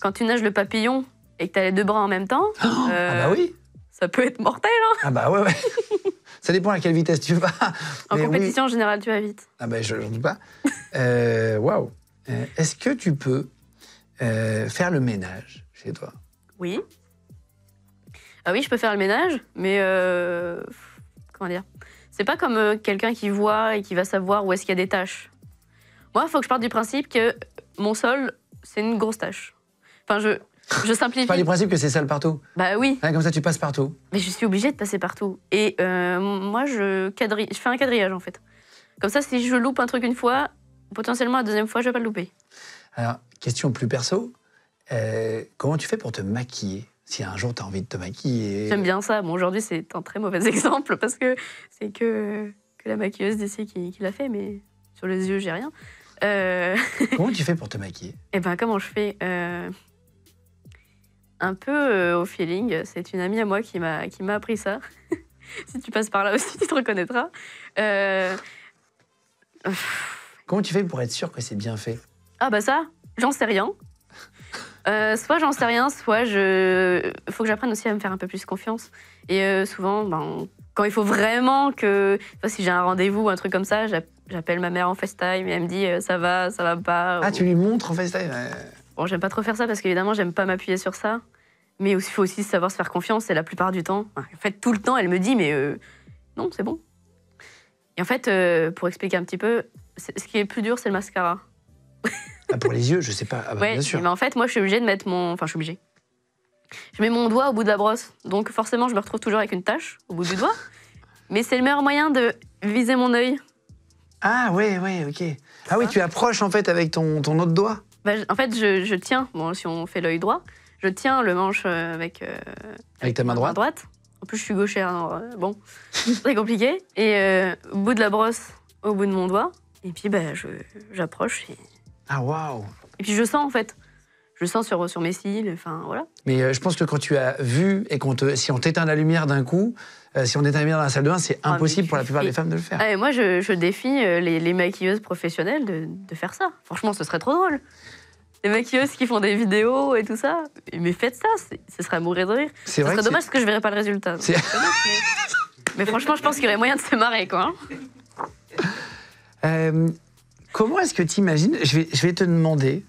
Quand, tu nages le papillon et que t'as les deux bras en même temps. *gasps* Ah bah euh, oui ça peut être mortel. Hein ah bah ouais, ouais. *laughs* ça dépend à quelle vitesse tu vas. En compétition, en général, tu vas vite. Ah bah je, ne dis pas. Euh, waouh. Est-ce que tu peux euh, faire le ménage chez toi Oui. Ah oui, je peux faire le ménage, mais euh, comment dire C'est pas comme euh, quelqu'un qui voit et qui va savoir où est-ce qu'il y a des tâches. Moi, il faut que je parte du principe que mon sol, c'est une grosse tâche. Enfin, je, je *laughs* simplifie. pas du principe que c'est sale partout. Bah oui. comme ça, tu passes partout. Mais je suis obligée de passer partout. Et moi, je, je fais un quadrillage, en fait. Comme ça, si je loupe un truc une fois, potentiellement la deuxième fois, je vais pas le louper. Alors, Question plus perso, euh, comment tu fais pour te maquiller si un jour tu as envie de te maquiller J'aime bien ça. Bon, aujourd'hui, c'est un très mauvais *laughs* exemple parce que c'est que, que la maquilleuse d'ici qui, l'a fait, mais sur les yeux, j'ai rien. Euh, *laughs* comment tu fais pour te maquiller Eh ben, comment je fais euh, Un peu au feeling. C'est une amie à moi qui m'a, qui m'a appris ça. *laughs* si tu passes par là aussi, tu te reconnaîtras. Comment tu fais pour être sûr que c'est bien fait Ah, bah ça j'en sais rien. Euh, soit j'en sais rien, soit je. Faut que j'apprenne aussi à me faire un peu plus confiance. Et euh, souvent, ben, quand il faut vraiment que. si j'ai un rendez-vous ou un truc comme ça, j'appelle ma mère en FaceTime et elle me dit euh, ça va, ça va pas. Ah, tu lui montres en FaceTime Bon, j'aime pas trop faire ça parce qu'évidemment, j'aime pas m'appuyer sur ça. Mais il faut aussi savoir se faire confiance et la plupart du temps, en fait, tout le temps, elle me dit mais non, c'est bon. Et en fait, pour expliquer un petit peu, ce qui est plus dur, c'est le mascara. *laughs* Ah, pour les yeux, je sais pas. Ah, bah, bien sûr. Mais en fait, moi, je suis obligée de mettre mon. Enfin, je suis obligée. Je mets mon doigt au bout de la brosse, donc forcément, je me retrouve toujours avec une tache au bout du doigt. Mais c'est le meilleur moyen de viser mon œil. Ah ouais, ouais, ok. Ah oui, tu approches en fait avec ton, ton autre doigt. Bah, en fait, je, je, tiens, bon, si on fait l'œil droit, je tiens le manche euh, avec. Euh, avec ta main droite. droite. En plus, je suis gauchère, alors euh, bon, c'est *laughs* compliqué. Et au bout de la brosse, au bout de mon doigt, et puis bah, je j'approche et ah waouh Et puis je sens en fait. Je sens sur, sur mes cils, enfin voilà. Mais euh, je pense que quand tu as vu et qu'on si on t'éteint la lumière d'un coup, euh, si on éteint la lumière dans la salle de bain, c'est ah, impossible pour la plupart des femmes de le faire. et ah, moi, je, défie euh, les, les, maquilleuses professionnelles de, faire ça. Franchement, ce serait trop drôle. Les maquilleuses qui font des vidéos et tout ça, mais faites ça, ce serait à mourir de rire. Ce serait dommage parce que je verrais pas le résultat. mais... franchement, je pense qu'il y aurait moyen de se marrer, quoi. Hein. Comment est-ce que tu imagines je vais, te demander,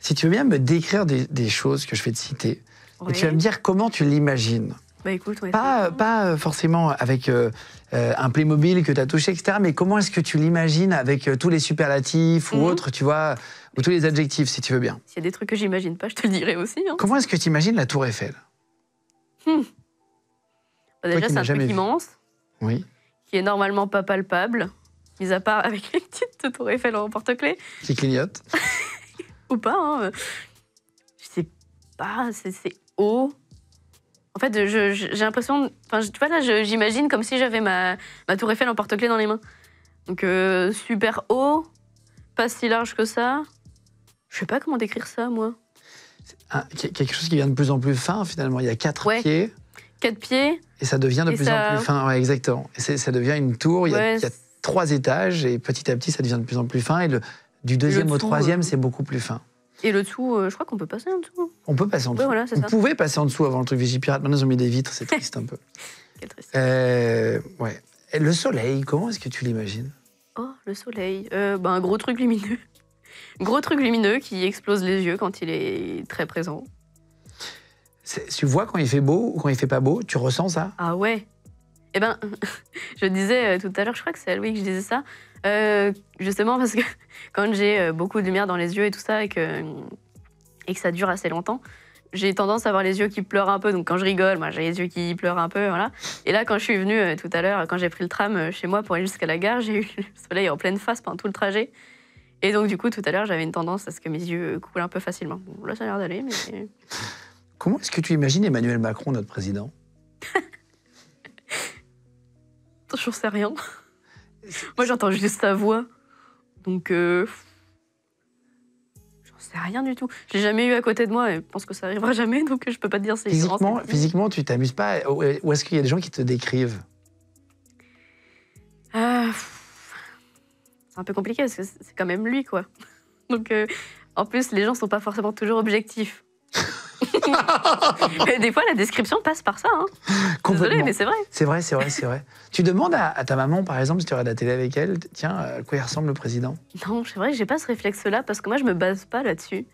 si tu veux bien me décrire des, choses que je vais te citer, et tu vas me dire comment tu l'imagines. Bah, pas, pas euh, forcément avec euh, euh, un Playmobil que tu as touché, etc. Mais comment est-ce que tu l'imagines avec tous les superlatifs ou mhm. autres, tu vois, ou tous les adjectifs, si tu veux bien S'il y a des trucs que j'imagine pas, je te le dirai aussi. Hein. Comment est-ce que tu imagines la Tour Eiffel hmm. Bah, déjà, c'est un truc immense. Oui. Qui est normalement pas palpable mis à part avec les petites tour Eiffel en porte-clés. Qui clignote. *laughs* Ou pas, hein. Je sais pas, c'est haut. En fait, j'ai l'impression. Enfin, tu vois, là, j'imagine comme si j'avais ma, tour Eiffel en porte-clés dans les mains. Donc, euh, super haut, pas si large que ça. Je sais pas comment décrire ça, moi. quelque chose qui devient de plus en plus fin, finalement. Il y a quatre pieds. Quatre pieds. Et ça devient de plus en plus fin, exactement. Et ça devient une tour. Il il y a trois étages et petit à petit, ça devient de plus en plus fin. Et le, du deuxième au troisième, euh, c'est beaucoup plus fin. Et le dessous, euh, je crois qu'on peut passer en dessous. On peut passer en dessous. pouvait passer en dessous avant le truc Vigipirate. Maintenant, ils ont mis des vitres, c'est triste un peu. *laughs* Quelle triste. Euh, ouais. Et le soleil, comment est-ce que tu l'imagines Oh, le soleil. Euh, ben, un gros truc lumineux. *laughs* gros truc lumineux qui explose les yeux quand il est très présent. Tu vois quand il fait beau ou quand il fait pas beau, tu ressens ça Ah ouais eh ben, *laughs* je disais euh, tout à l'heure, je crois que c'est à Louis que je disais ça, euh, justement parce que *laughs* quand j'ai euh, beaucoup de lumière dans les yeux et tout ça, et que, et que ça dure assez longtemps, j'ai tendance à avoir les yeux qui pleurent un peu. Donc quand je rigole, moi j'ai les yeux qui pleurent un peu, voilà. Et là, quand je suis venue tout à l'heure, quand j'ai pris le tram chez moi pour aller jusqu'à la gare, j'ai eu *laughs* le soleil en pleine face pendant tout le trajet. Et donc du coup, tout à l'heure, j'avais une tendance à ce que mes yeux coulent un peu facilement. là, ça a l'air d'aller, mais... Comment est-ce que tu imagines Emmanuel Macron, notre président J'en sais rien. Moi, j'entends juste sa voix. Donc. Euh, j'en sais rien du tout. Je l'ai jamais eu à côté de moi et je pense que ça arrivera jamais, donc je peux pas te dire c'est Physiquement, physiquement tu t'amuses pas euh, Ou est-ce qu'il y a des gens qui te décrivent ah, C'est un peu compliqué parce que c'est quand même lui, quoi. *laughs* Donc, euh, en plus, les gens sont pas forcément toujours objectifs. *laughs* *laughs* des fois, la description passe par ça. Hein. mais c'est vrai. C'est vrai, c'est vrai, c'est vrai. tu demandes à, ta maman, par exemple, si tu regardes la télé avec elle, tiens, euh, à quoi il ressemble le président Non, c'est vrai, j'ai pas ce réflexe-là parce que moi, je me base pas là-dessus,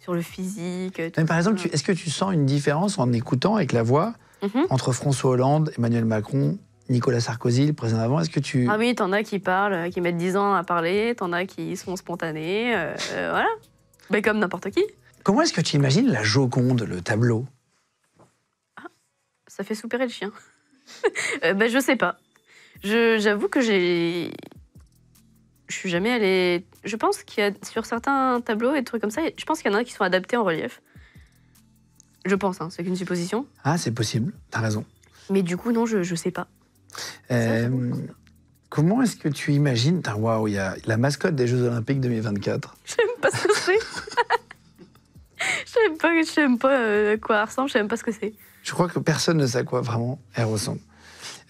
sur le physique. Euh, mais par exemple, est-ce que tu sens une différence en écoutant avec la voix mhm. entre François Hollande, Emmanuel Macron, Nicolas Sarkozy, le président avant est-ce que tu... Ah oui, t'en as qui parlent, qui mettent 10 ans à parler, t'en as qui sont spontanés, euh, voilà. Mais ben, comme n'importe qui. Comment est-ce que tu imagines la Joconde, le tableau ah, Ça fait soupirer le chien. *laughs* euh, bah, je sais pas. J'avoue que j'ai. Je suis jamais allée. Je pense qu'il y a sur certains tableaux et trucs comme ça, je pense qu'il y en a qui sont adaptés en relief. Je pense, hein, c'est qu'une supposition. Ah, c'est possible, t'as raison. Mais du coup, non, je, je sais pas. Euh, comment est-ce que tu imagines. Waouh, il y a la mascotte des Jeux Olympiques 2024. *laughs* J'aime pas ce que c'est. *laughs* *laughs* je ne pas, sais pas euh, à quoi elle ressemble, je sais même pas ce que c'est. Je crois que personne ne sait à quoi vraiment elle ressemble.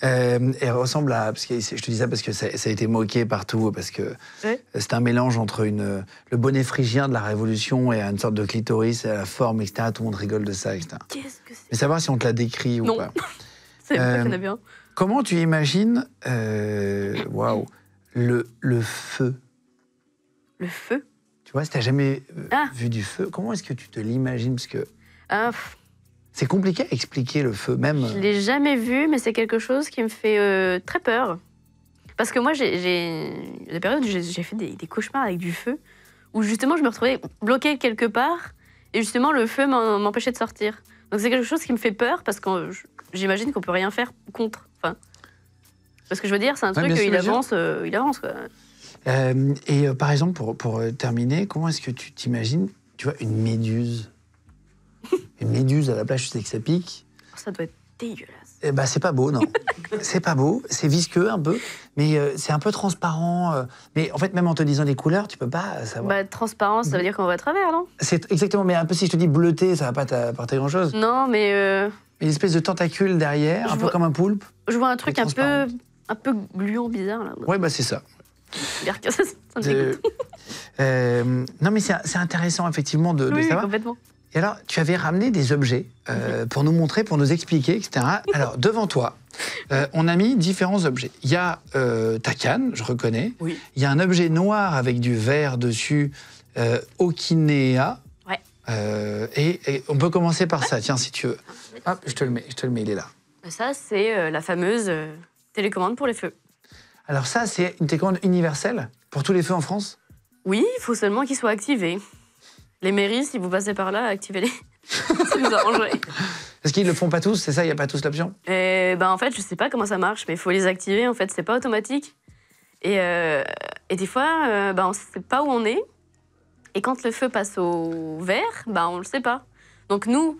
Euh, elle ressemble à. Parce que, je te dis ça parce que ça, a été moqué partout, parce que c'est un mélange entre une, le bonnet phrygien de la Révolution et une sorte de clitoris, la forme, etc. Tout le monde rigole de ça, etc. Qu'est-ce que c'est Mais savoir si on te la décrit ou pas. *laughs* c'est euh, pas bien. Comment tu imagines. Euh, waouh le, le feu. Le feu vois, si t'as jamais euh, ah. vu du feu, comment est-ce que tu te l'imagines Parce que. Ah, c'est compliqué à expliquer le feu, même. Je l'ai jamais vu, mais c'est quelque chose qui me fait euh, très peur. Parce que moi, j'ai la période où j'ai fait des, cauchemars avec du feu, où justement je me retrouvais bloquée quelque part, et justement le feu m'empêchait de sortir. Donc c'est quelque chose qui me fait peur, parce que j'imagine qu'on peut rien faire contre. Enfin, parce que je veux dire, c'est un truc truc, euh, il avance, il avance quoi. Euh, et euh, par exemple, pour, pour euh, terminer, comment est-ce que tu t'imagines, tu vois, une méduse *laughs* Une méduse à la plage, tu sais que ça pique. Oh, ça doit être dégueulasse. Eh ben, c'est pas beau, non. *laughs* c'est pas beau, c'est visqueux un peu, mais c'est un peu transparent. mais en fait, même en te disant les couleurs, tu peux pas savoir. Bah, transparent, ça veut dire qu'on voit à travers, non C'est exactement, mais un peu si je te dis bleuté, ça va pas t'apporter grand-chose. Non, mais. Une espèce de tentacule derrière, un peu comme un poulpe. Je vois un truc un peu, un peu gluant bizarre là. Ouais, bah c'est ça. *laughs* Euh, non, mais c'est intéressant, effectivement, de, savoir. Oui, complètement. Et alors, tu avais ramené des objets euh, mhm. pour nous montrer, pour nous expliquer, etc. Alors, *laughs* devant toi, euh, on a mis différents objets. Il y a ta canne, je reconnais. Oui. Il y a un objet noir avec du vert dessus, Okinea. Ouais. Et, on peut commencer par ça, tiens, si tu veux. Hop, je te le mets, je te le mets, il est là. Ça, c'est la fameuse télécommande pour les feux. Alors ça, c'est une télécommande universelle pour tous les feux en France Oui, il faut seulement qu'ils soient activés. Les mairies, si vous passez par là, activez-les. ça *laughs* nous arrangerait. Est-ce qu'ils le font pas tous C'est ça, il n'y a pas tous l'option eh ben en fait, je sais pas comment ça marche, mais il faut les activer. En fait, c'est pas automatique. Et, euh, et des fois, euh, ben, on ne sait pas où on est. Et quand le feu passe au vert, ben, on ne le sait pas. Donc nous,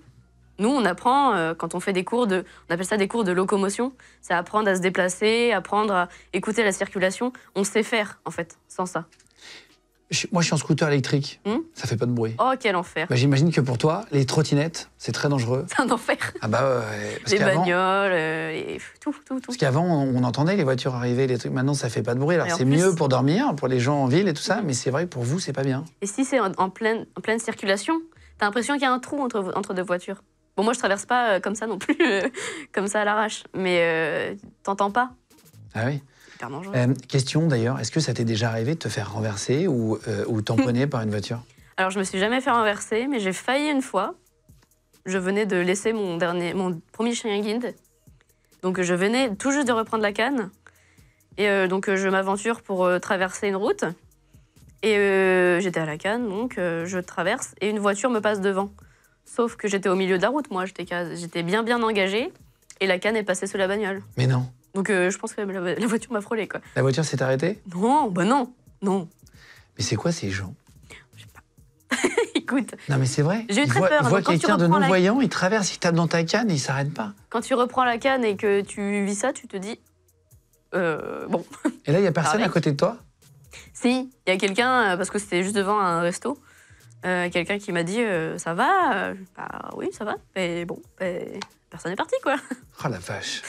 nous, on apprend, euh, quand on fait des cours de, on appelle ça des cours de locomotion, c'est apprendre à se déplacer, apprendre à écouter la circulation. On sait faire, en fait, sans ça. Moi, je suis en scooter électrique. Ça hmm ça fait pas de bruit. Oh, quel enfer. Bah, j'imagine que pour toi, les trottinettes, c'est très dangereux. C'est un enfer. Ah bah Les bagnoles, euh, tout, tout, tout. Parce qu'avant, on entendait les voitures arriver, les trucs. Maintenant, ça fait pas de bruit. Alors, c'est mieux pour dormir, pour les gens en ville et tout ça. Hmm. Mais c'est vrai, pour vous, c'est pas bien. Et si c'est en, pleine, pleine circulation, t'as l'impression qu'il y a un trou entre deux voitures. Bon, moi, je traverse pas euh, comme ça non plus, euh, *laughs* comme ça à l'arrache, mais euh, t'entends pas. Ah oui question d'ailleurs, est-ce que ça t'est déjà arrivé de te faire renverser ou, ou tamponner par une voiture Alors, je me suis jamais fait renverser, mais j'ai failli une fois. Je venais de laisser mon, dernier, mon premier chien guide. Donc, je venais tout juste de reprendre la canne. Et donc, je m'aventure pour traverser une route. Et j'étais à la canne, donc je traverse et une voiture me passe devant. Sauf que j'étais au milieu de la route, moi. J'étais bien, bien engagée. Et la canne est passée sous la bagnole. Mais non. Donc euh, je pense que la, voiture m'a frôlé, quoi. La voiture s'est arrêtée Non, bah non. Non. Mais c'est quoi ces gens Je pas. *laughs* Écoute. Non, mais c'est vrai. J'ai eu très voit, peur. vois quelqu'un de non-voyant, il traverse, il tape dans ta canne et il s'arrête pas. Quand tu reprends la canne et que tu vis ça, tu te dis. Euh, bon. Et là, il n'y a personne à côté de toi Si, il y a quelqu'un, euh, parce que c'était juste devant un resto. Euh, quelqu'un qui m'a dit euh, ça va euh, bah oui, ça va. Mais bon, personne n'est parti quoi. *laughs* Oh la vache.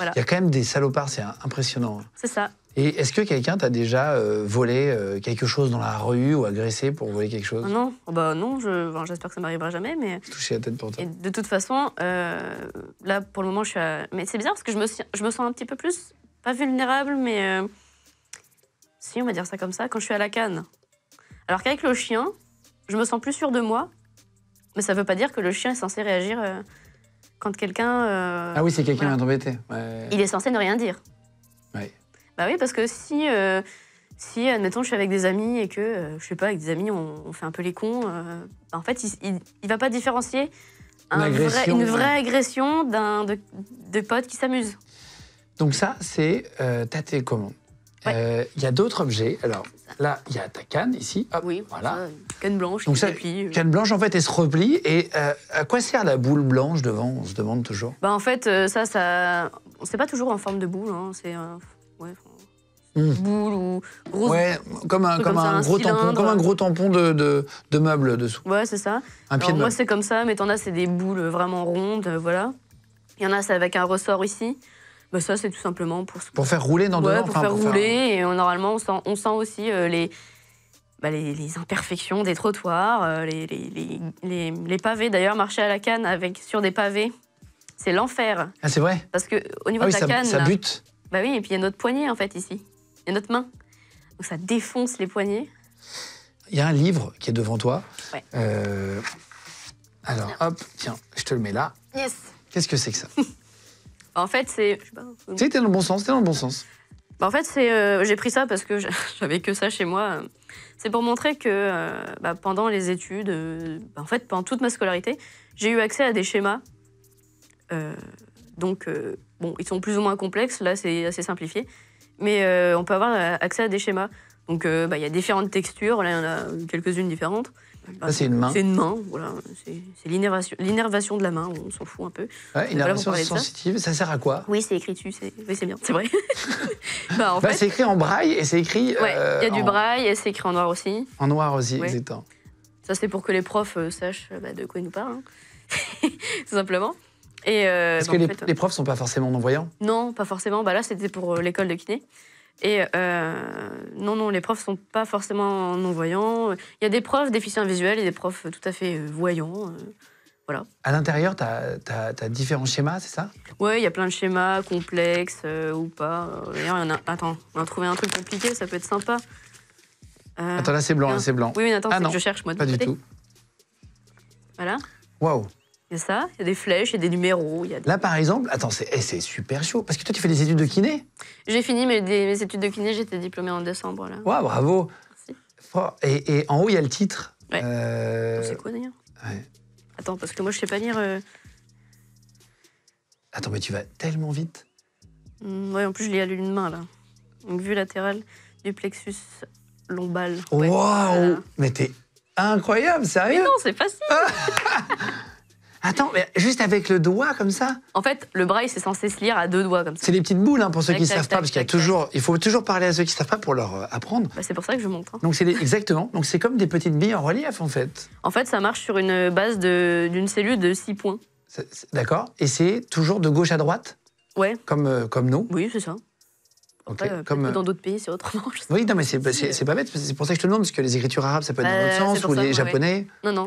Il y a quand même des salopards, c'est impressionnant. C'est ça. Et est-ce que quelqu'un t'a déjà volé quelque chose dans la rue ou agressé pour voler quelque chose Non, oh bah non, je, j'espère que ça m'arrivera jamais, mais. Touché la tête pour toi. de toute façon, là pour le moment, je suis. À... Mais c'est bizarre parce que je me, je me sens un petit peu plus pas vulnérable, mais si on va dire ça comme ça, quand je suis à la canne. Alors qu'avec le chien, je me sens plus sûre de moi, mais ça ne veut pas dire que le chien est censé réagir euh, quand quelqu'un. Euh, ah oui, c'est quelqu'un est embêté. Il est censé ne rien dire. Oui. Bah oui, parce que si, euh, si admettons, je suis avec des amis et que, je sais pas, avec des amis, on, fait un peu les cons, bah, en fait, il, ne va pas différencier une, vraie agression d'un de, potes qui s'amuse. Donc ça, c'est tâter comment euh, il y a d'autres objets. Alors là, il y a ta canne ici. Hop, oui, voilà. canne blanche qui se euh. Canne blanche, en fait, elle se replie. Et euh, à quoi sert la boule blanche devant On se demande toujours. Bah, en fait, ça, ça. C'est pas toujours en forme de boule. Hein. C'est. Ouais, hmm. boule ou grosse. comme un, comme, un, gros tampon, comme un gros tampon de, de, meuble dessous. Ouais, c'est ça. Un pied de moi, c'est comme ça, mais t'en as, c'est des boules vraiment rondes, voilà. Il y en a, c'est avec un ressort ici. Bah, ça, c'est tout simplement pour... Pour faire rouler dans ouais, pour faire rouler. Et normalement, on sent, on sent aussi euh, bah, les, les, imperfections des trottoirs, euh, les, les, les, pavés. D'ailleurs, marcher à la canne avec, sur des pavés, c'est l'enfer. Ah, c'est vrai Parce qu'au niveau ah de la canne... ça bute Bah oui, et puis il y a notre poignet, en fait, ici. Il y a notre main. Donc ça défonce les poignets. Il y a un livre qui est devant toi. Euh, alors, hop, tiens, je te le mets là. Yes. Qu'est-ce que c'est que ça *laughs* En fait, c'est. Tu t'es dans le bon sens, t'es dans le bon sens. Bah, en fait, c'est, euh, j'ai pris ça parce que *laughs* j'avais que ça chez moi. C'est pour montrer que euh, bah, pendant les études, euh, bah, en fait, pendant toute ma scolarité, j'ai eu accès à des schémas. donc, bon, ils sont plus ou moins complexes. Là, c'est assez simplifié. Mais on peut avoir accès à des schémas. Donc, il y a différentes textures. Là, il y en a quelques-unes différentes. Ah, c'est une main. C'est une main, voilà. C'est l'innervation de la main, on s'en fout un peu. Ouais, innervation sensitive, ça. sert à quoi Oui, c'est écrit dessus, c'est bien, c'est vrai. *laughs* bah, bah c'est écrit en braille et c'est écrit. il y a euh, du braille et c'est écrit en noir aussi. En noir aussi, exactement. Ça, c'est pour que les profs euh, sachent euh, bah, de quoi ils nous parlent, hein. *laughs* tout simplement. Et, Parce que les, profs les profs sont pas forcément non-voyants Non, pas forcément. Bah, là, c'était pour l'école de kiné. Et euh, non, non, les profs sont pas forcément non-voyants. Il y a des profs déficients visuels et des profs tout à fait euh, voyants. Euh, voilà. À l'intérieur, tu as, différents schémas, c'est ça Oui, il y a plein de schémas, complexes ou pas. D'ailleurs, il y en a. Attends, on a trouvé un truc compliqué, ça peut être sympa. Attends, là, c'est blanc, c'est blanc. Oui, mais attends, ah je cherche, moi, Pas du tout. Voilà. Waouh il y a ça, il y a des flèches, il y a des numéros. Il y a Là, par exemple, attends, eh, c'est super chaud. Parce que toi, tu fais des études de kiné J'ai fini mes, études de kiné, j'étais diplômée en décembre. Waouh, bravo Merci. Et, en haut, il y a le titre. Euh... C'est quoi d'ailleurs Attends, parce que moi, je sais pas lire. Euh. Attends, mais tu vas tellement vite. Mmh, oui, en plus, je l'ai à l'une main, là. Donc, vue latérale du plexus lombal. Waouh Mais t'es incroyable, sérieux Mais non, c'est facile *laughs* Attends, mais juste avec le doigt comme ça En fait, le braille, c'est censé se lire à deux doigts comme ça. C'est des petites boules hein, pour ceux qui ne savent pas, parce qu'il toujours, il faut toujours parler à ceux qui ne savent pas pour leur euh, apprendre. Bah, c'est pour ça que je montre. Hein. Donc c'est exactement. Donc c'est comme des petites billes en relief en fait. En fait, ça marche sur une base d'une cellule de six points. D'accord. Et c'est toujours de gauche à droite. Ouais. Comme euh, comme nous. Oui, c'est ça. Euh, comme dans d'autres pays, c'est autrement. *laughs* Oui, non, mais bah, c'est pas bête. C'est pour ça que je te demande, parce que les écritures arabes, ça peut être dans l'autre sens, ou les japonais. Non, non.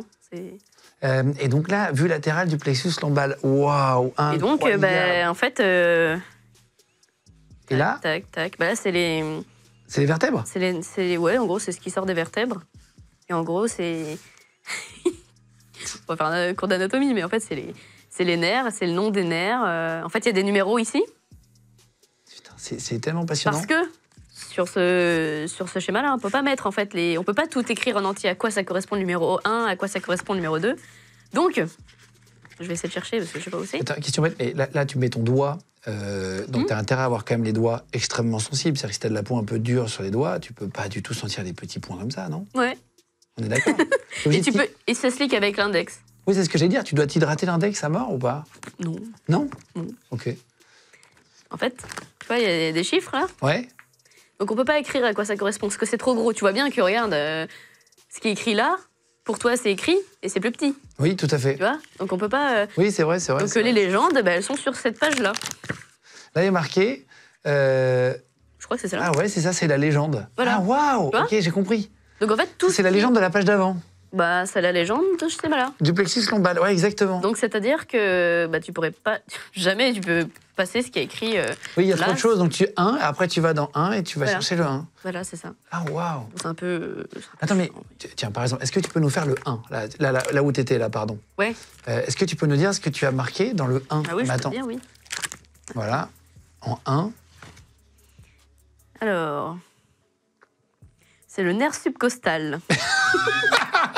Euh, et donc là, vue latérale du plexus lombal. Waouh Et donc, euh, bah, en fait. Euh, et là Tac, tac. Bah là, c'est les. C'est les vertèbres C'est les, Ouais, en gros, c'est ce qui sort des vertèbres. Et en gros, c'est. *laughs* On va faire un cours d'anatomie, mais en fait, c'est les, les nerfs, c'est le nom des nerfs. En fait, il y a des numéros ici. Putain, c'est tellement passionnant. Parce que sur ce, sur ce schéma-là. On peut pas mettre, en fait, les, on peut pas tout écrire en entier à quoi ça correspond numéro 1, à quoi ça correspond numéro 2. Donc, je vais essayer de chercher parce que je sais pas où c'est. Attends, question mais là, tu mets ton doigt, euh, donc hmm. tu as intérêt à avoir quand même les doigts extrêmement sensibles. C'est-à-dire que si tu de la peau un peu dure sur les doigts, tu peux pas du tout sentir des petits points comme ça, non Ouais. On est d'accord. *laughs* et, et ça se lit avec l'index. Oui, c'est ce que j'allais dire. Tu dois t'hydrater l'index à mort ou pas Non. Non, non Ok. En fait, tu vois, il y a des chiffres là. Ouais. Donc on peut pas écrire à quoi ça correspond, parce que c'est trop gros. Tu vois bien que, regarde, euh, ce qui est écrit là, pour toi c'est écrit et c'est plus petit. Oui, tout à fait. Tu vois Donc on peut pas. Euh, oui, c'est vrai, c'est vrai. Donc les légendes, eh ben, elles sont sur cette page-là. Là, il est marqué. Euh, Je crois que c'est ça. Ah ouais, c'est ça, c'est la légende. Ah waouh Ok, j'ai compris. Donc en fait, tout. C'est la légende de la page d'avant. Bah, c'est la légende je sais pas. là plexus Lombal, ouais, exactement. Donc, c'est-à-dire que bah, tu pourrais pas. *laughs* Jamais tu peux passer ce qui est écrit. Euh, oui, il y a trop de choses. Donc, tu un, après, tu vas dans un et tu vas chercher le 1. Voilà, c'est ça. Ah, waouh C'est un peu. Euh, Attends, mais tiens, par exemple, est-ce que tu peux nous faire le 1 Là, là, où tu étais, là, pardon. Ouais. Euh, est-ce que tu peux nous dire ce que tu as marqué dans le 1 Ah, oui, je peux oui. Voilà, en 1. Alors. C'est le nerf subcostal. *laughs*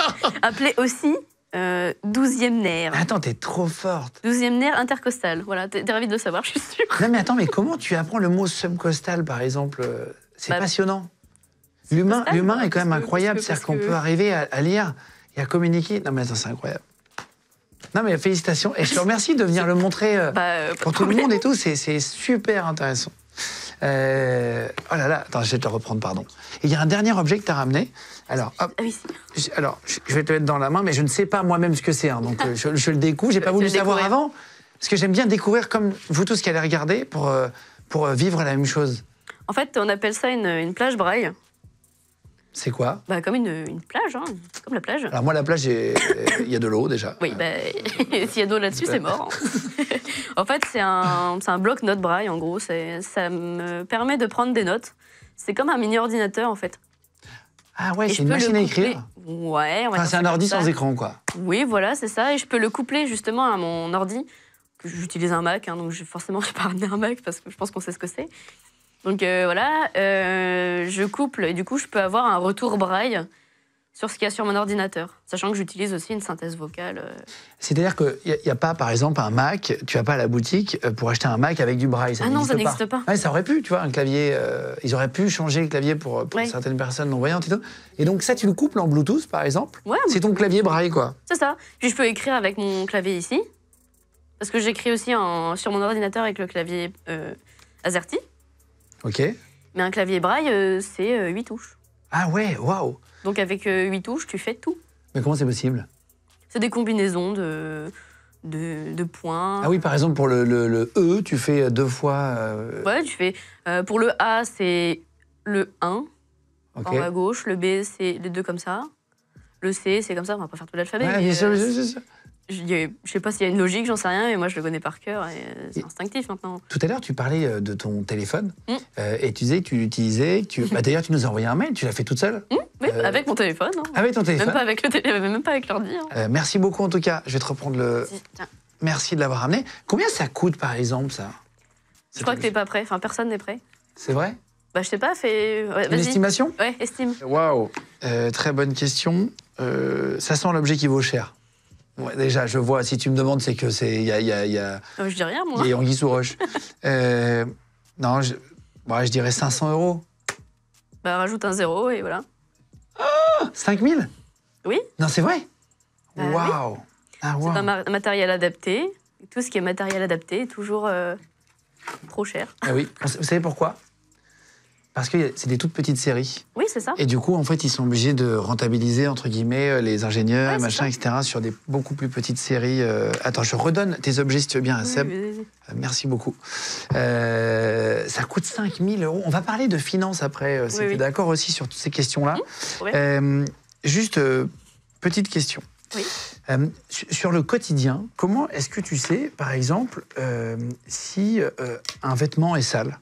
*laughs* appelé aussi euh, douzième nerf. Attends, t'es trop forte. 12 nerf intercostal. Voilà, t'es ravie de le savoir, je suis sûre. Non, mais attends, mais comment tu apprends le mot subcostal, par exemple euh, C'est bah, passionnant. L'humain est quand même incroyable. C'est-à-dire qu'on peut arriver à, lire et à communiquer. Non, mais attends, c'est incroyable. Non, mais félicitations. Et je te remercie de venir le montrer euh, bah, pour tout le monde et tout. C'est super intéressant. Euh, oh là là, attends, je vais te reprendre, pardon. il y a un dernier objet que tu as ramené. Alors, ah Je, alors, je vais te le mettre dans la main, mais je ne sais pas moi-même ce que c'est. Hein, donc, euh, je, le découvre. J'ai pas *laughs* voulu savoir avant. Parce que j'aime bien découvrir, comme vous tous qui allez regarder, pour, euh, pour vivre la même chose. En fait, on appelle ça une plage braille. C'est quoi bah, Comme une, plage, hein. comme la plage. Alors moi, la plage, il y a de l'eau déjà. Oui, bah, *laughs* s'il y a de l'eau là-dessus, c'est mort. *laughs* en fait, c'est un, bloc-notes braille, en gros. Ça me permet de prendre des notes. C'est comme un mini-ordinateur, en fait. Ah ouais, c'est une machine à écrire Ouais. c'est un ordi sans écran, quoi. Oui, voilà, c'est ça. Et je peux le coupler, justement, à mon ordi. J'utilise un Mac, hein, donc forcément, je vais pas ramener un Mac, parce que je pense qu'on sait ce que c'est. Donc euh, voilà, euh, je couple et du coup, je peux avoir un retour braille sur ce qu'il y a sur mon ordinateur, sachant que j'utilise aussi une synthèse vocale. Euh. C'est-à-dire qu'il n'y a, pas, par exemple, un Mac, tu vas pas à la boutique pour acheter un Mac avec du braille. Ça ah non, ça n'existe pas. ça aurait pu, tu vois, un clavier, ils auraient pu changer le clavier pour, certaines personnes non-voyantes et tout. Et donc ça, tu le couples en Bluetooth, par exemple. Ouais, C'est ton clavier braille, quoi. C'est ça. Puis je peux écrire avec mon clavier ici, parce que j'écris aussi sur mon ordinateur avec le clavier AZERTY. Ok. Mais un clavier braille, euh, c'est euh, huit 8 touches. Ah ouais, waouh Donc avec euh, huit 8 touches, tu fais tout. Mais comment c'est possible C'est des combinaisons de, de, points. Ah oui, par exemple, pour le, le- E, tu fais deux fois. Ouais, tu fais. pour le A, c'est le 1 ok. en bas gauche. Le B, c'est les deux comme ça. Le C, c'est comme ça. On va pas faire tout l'alphabet. Ouais, mais, bien je sais pas s'il y a une logique, j'en sais rien, mais moi je le connais par cœur et c'est instinctif maintenant. Tout à l'heure, tu parlais euh, de ton téléphone mm. euh, et tu disais que tu l'utilisais. Tu... *laughs* Bah, d'ailleurs, tu nous as envoyé un mail, tu l'as fait toute seule mm, Oui, euh, avec mon téléphone. Hein. Avec ton téléphone Même pas avec, le télé... Même pas avec l'ordi. Hein. merci beaucoup en tout cas. Je vais te reprendre le. Merci de l'avoir amené. Combien ça coûte par exemple ça Je crois que t'es pas prêt, enfin personne n'est prêt. C'est vrai Bah je sais pas, fais. Une estimation Ouais, estime. Waouh Très bonne question. ça sent l'objet qui vaut cher déjà, je vois, si tu me demandes, c'est que c'est. Y a, y ah, je dis rien, moi. Il y a Anguille sous roche. *laughs* Euh, non, je, je dirais 500 euros. Bah, rajoute un zéro et voilà. Oh ah, 5000 Oui. Non, c'est vrai bah, Waouh ah, C'est un matériel adapté. Tout ce qui est matériel adapté est toujours euh, trop cher. Ah oui, vous savez pourquoi parce que c'est des toutes petites séries. Oui, c'est ça. Et du coup, en fait, ils sont obligés de rentabiliser, entre guillemets, euh, les ingénieurs, machin, etc., sur des beaucoup plus petites séries. Euh. Attends, je redonne tes objets, si tu veux bien, à Seb. Euh, merci beaucoup. ça coûte 5000 euros. On va parler de finances après, si tu d'accord aussi sur toutes ces questions-là. Mmh, juste, petite question. Oui. sur le quotidien, comment est-ce que tu sais, par exemple, si un vêtement est sale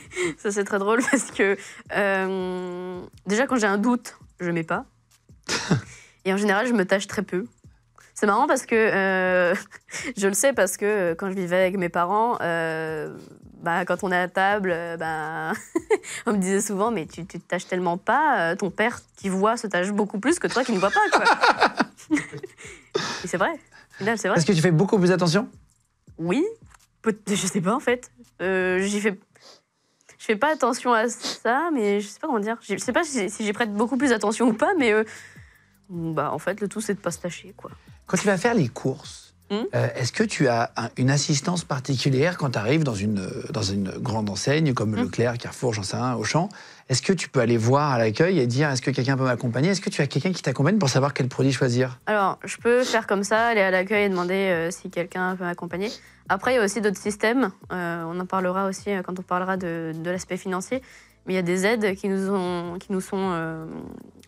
*laughs* ça c'est très drôle parce que euh, déjà quand j'ai un doute, je mets pas. *laughs* Et en général, je me tâche très peu. C'est marrant parce que euh, *laughs* je le sais parce que euh, quand je vivais avec mes parents, bah, quand on est à table, bah, on me disait souvent mais tu, tu te tâches tellement pas, ton père qui voit se tâche beaucoup plus que toi qui ne vois pas. Quoi. Et c'est vrai. Est-ce que tu fais beaucoup plus attention Oui. Je sais pas en fait. J'y fais je fais pas attention à ça, mais je sais pas comment dire. Je sais pas si, j'y prête beaucoup plus attention ou pas, mais euh, bah, en fait, le tout, c'est de pas se lâcher. Quoi. Quand tu vas faire les courses, hmm euh, est-ce que tu as une assistance particulière quand tu arrives dans une, euh, dans une grande enseigne comme hmm Leclerc, Carrefour, jean sais Auchan est-ce que tu peux aller voir à l'accueil et dire est-ce que quelqu'un peut m'accompagner Est-ce que tu as quelqu'un qui t'accompagne pour savoir quel produit choisir Alors, je peux faire comme ça, aller à l'accueil et demander euh, si quelqu'un peut m'accompagner. Après, il y a aussi d'autres systèmes. Euh, on en parlera aussi euh, quand on parlera de, l'aspect financier. Mais il y a des aides qui nous, ont, qui nous sont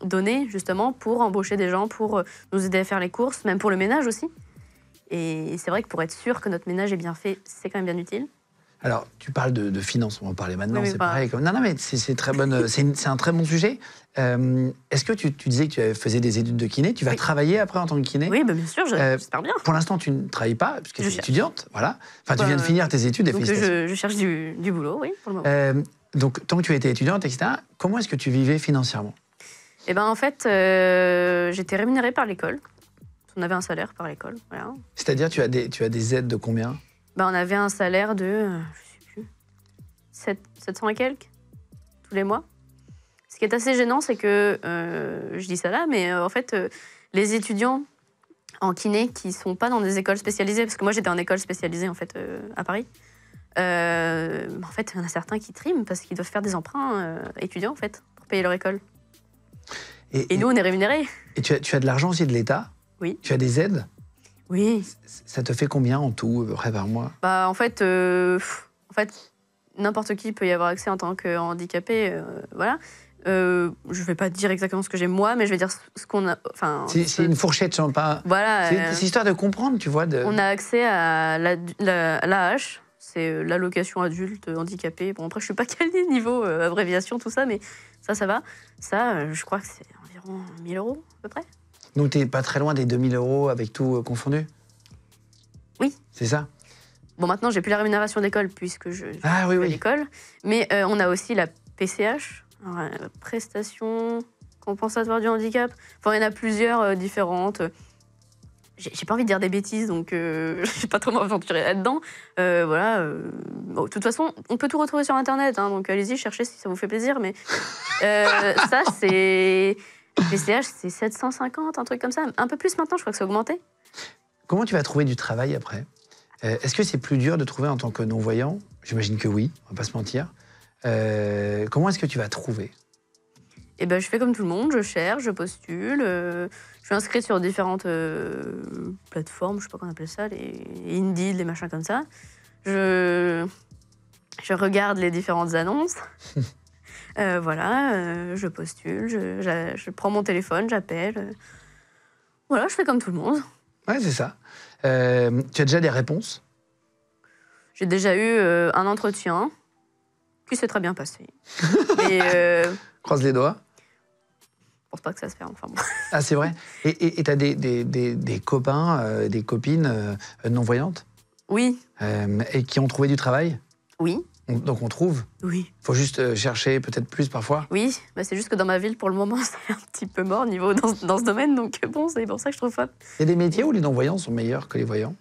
données justement pour embaucher des gens, pour nous aider à faire les courses, même pour le ménage aussi. Et c'est vrai que pour être sûr que notre ménage est bien fait, c'est quand même bien utile. Alors, tu parles de, finances, on va en parler maintenant, c'est pareil. Non, non, mais c'est un très bon sujet. Euh, est-ce que tu, disais que tu faisais des études de kiné Tu vas travailler après en tant que kiné Oui, bah, bien sûr, euh, j'espère bien. Pour l'instant, tu ne travailles pas, parce que tu es étudiante, voilà. Enfin, tu bah, viens de finir tes études, et euh, Je, cherche du, boulot, oui, pour le moment. donc, tant que tu étais étudiante, etc., comment est-ce que tu vivais financièrement Eh bien, en fait, j'étais rémunérée par l'école. On avait un salaire par l'école. C'est-à-dire, tu, as des, tu as des aides de combien bah, on avait un salaire de, euh, je sais plus, 7, 700 et quelques tous les mois. Ce qui est assez gênant, c'est que, euh, je dis ça là, mais euh, en fait, les étudiants en kiné qui sont pas dans des écoles spécialisées, parce que moi j'étais en école spécialisée en fait à Paris, en fait, il y en a certains qui triment parce qu'ils doivent faire des emprunts étudiants en fait pour payer leur école. Et, nous, on est rémunérés. Et tu as, tu as de l'argent aussi de l'État Oui. Tu as des aides oui. Ça te fait combien en tout, près euh, par moi Bah en fait, euh, en fait, n'importe qui peut y avoir accès en tant que handicapé, euh, voilà. Euh, je vais pas dire exactement ce que j'ai moi, mais je vais dire ce qu'on a. Enfin, c'est une fourchette, je pas. Voilà. C'est histoire de comprendre, tu vois. On a accès à la, c'est l'allocation adulte handicapé. Bon, après, je suis pas quel *laughs* niveau abréviation, tout ça, mais ça, ça va. Ça, je crois que c'est environ 1000 euros, à peu près. Donc, tu pas très loin des 2000 euros avec tout euh, confondu Oui. C'est ça Bon, maintenant, j'ai plus la rémunération d'école puisque je, vais ah à l'école. Mais euh, on a aussi la PCH, alors, euh, prestation compensatoire du handicap. Enfin, il y en a plusieurs différentes. J'ai pas envie de dire des bêtises, donc *laughs* je j'ai pas trop m'aventurer là-dedans. voilà. de toute façon, on peut tout retrouver sur Internet, hein, donc allez-y, cherchez si ça vous fait plaisir. Mais ça, c'est c'est 750, un truc comme ça. Un peu plus maintenant, je crois que c'est augmenté. Comment tu vas trouver du travail après euh, Est-ce que c'est plus dur de trouver en tant que non-voyant J'imagine que oui, on va pas se mentir. Euh, comment est-ce que tu vas trouver eh ben, je fais comme tout le monde, je cherche, je postule, euh, je suis inscrite sur différentes plateformes, je sais pas comment on appelle ça, les Indeed, les machins comme ça. Je, je regarde les différentes annonces. *laughs* Euh, voilà, euh, je postule, je, prends mon téléphone, j'appelle. Euh, voilà, je fais comme tout le monde. Ouais, c'est ça. tu as déjà des réponses J'ai déjà eu un entretien qui s'est très bien passé. *laughs* Croise les doigts. Je pense pas que ça se fait, *laughs* Ah, c'est vrai. Et tu as des copains, des copines non-voyantes Oui. et qui ont trouvé du travail Oui donc on trouve. Oui. Faut juste euh, chercher peut-être plus parfois. Oui, bah c'est juste que dans ma ville, pour le moment, *laughs* c'est un petit peu mort niveau dans, ce domaine. Donc euh, bon, c'est pour ça que je trouve pas. Il y a des métiers où les non-voyants sont meilleurs que les voyants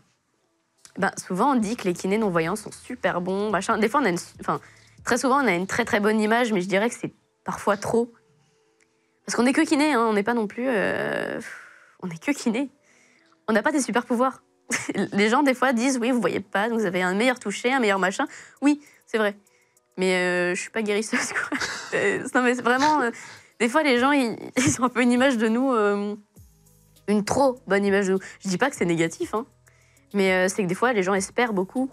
bah Souvent, on dit que les kinés non-voyants sont super bons. Machin. Des fois, on a une, enfin, très souvent, on a une très très bonne image, mais je dirais que c'est parfois trop. Parce qu'on n'est que kiné, hein, on n'est pas non plus. Euh, on n'est que kiné. On n'a pas des super pouvoirs. *laughs* les gens, des fois, disent Oui, vous voyez pas, vous avez un meilleur toucher, un meilleur machin. Oui, c'est vrai. Mais euh, je suis pas guérisseuse, *laughs* euh, non, mais vraiment, euh, des fois, les gens, *laughs* ils, ont un peu une image de nous, une trop bonne image de nous. Je dis pas que c'est négatif, hein. mais c'est que des fois, les gens espèrent beaucoup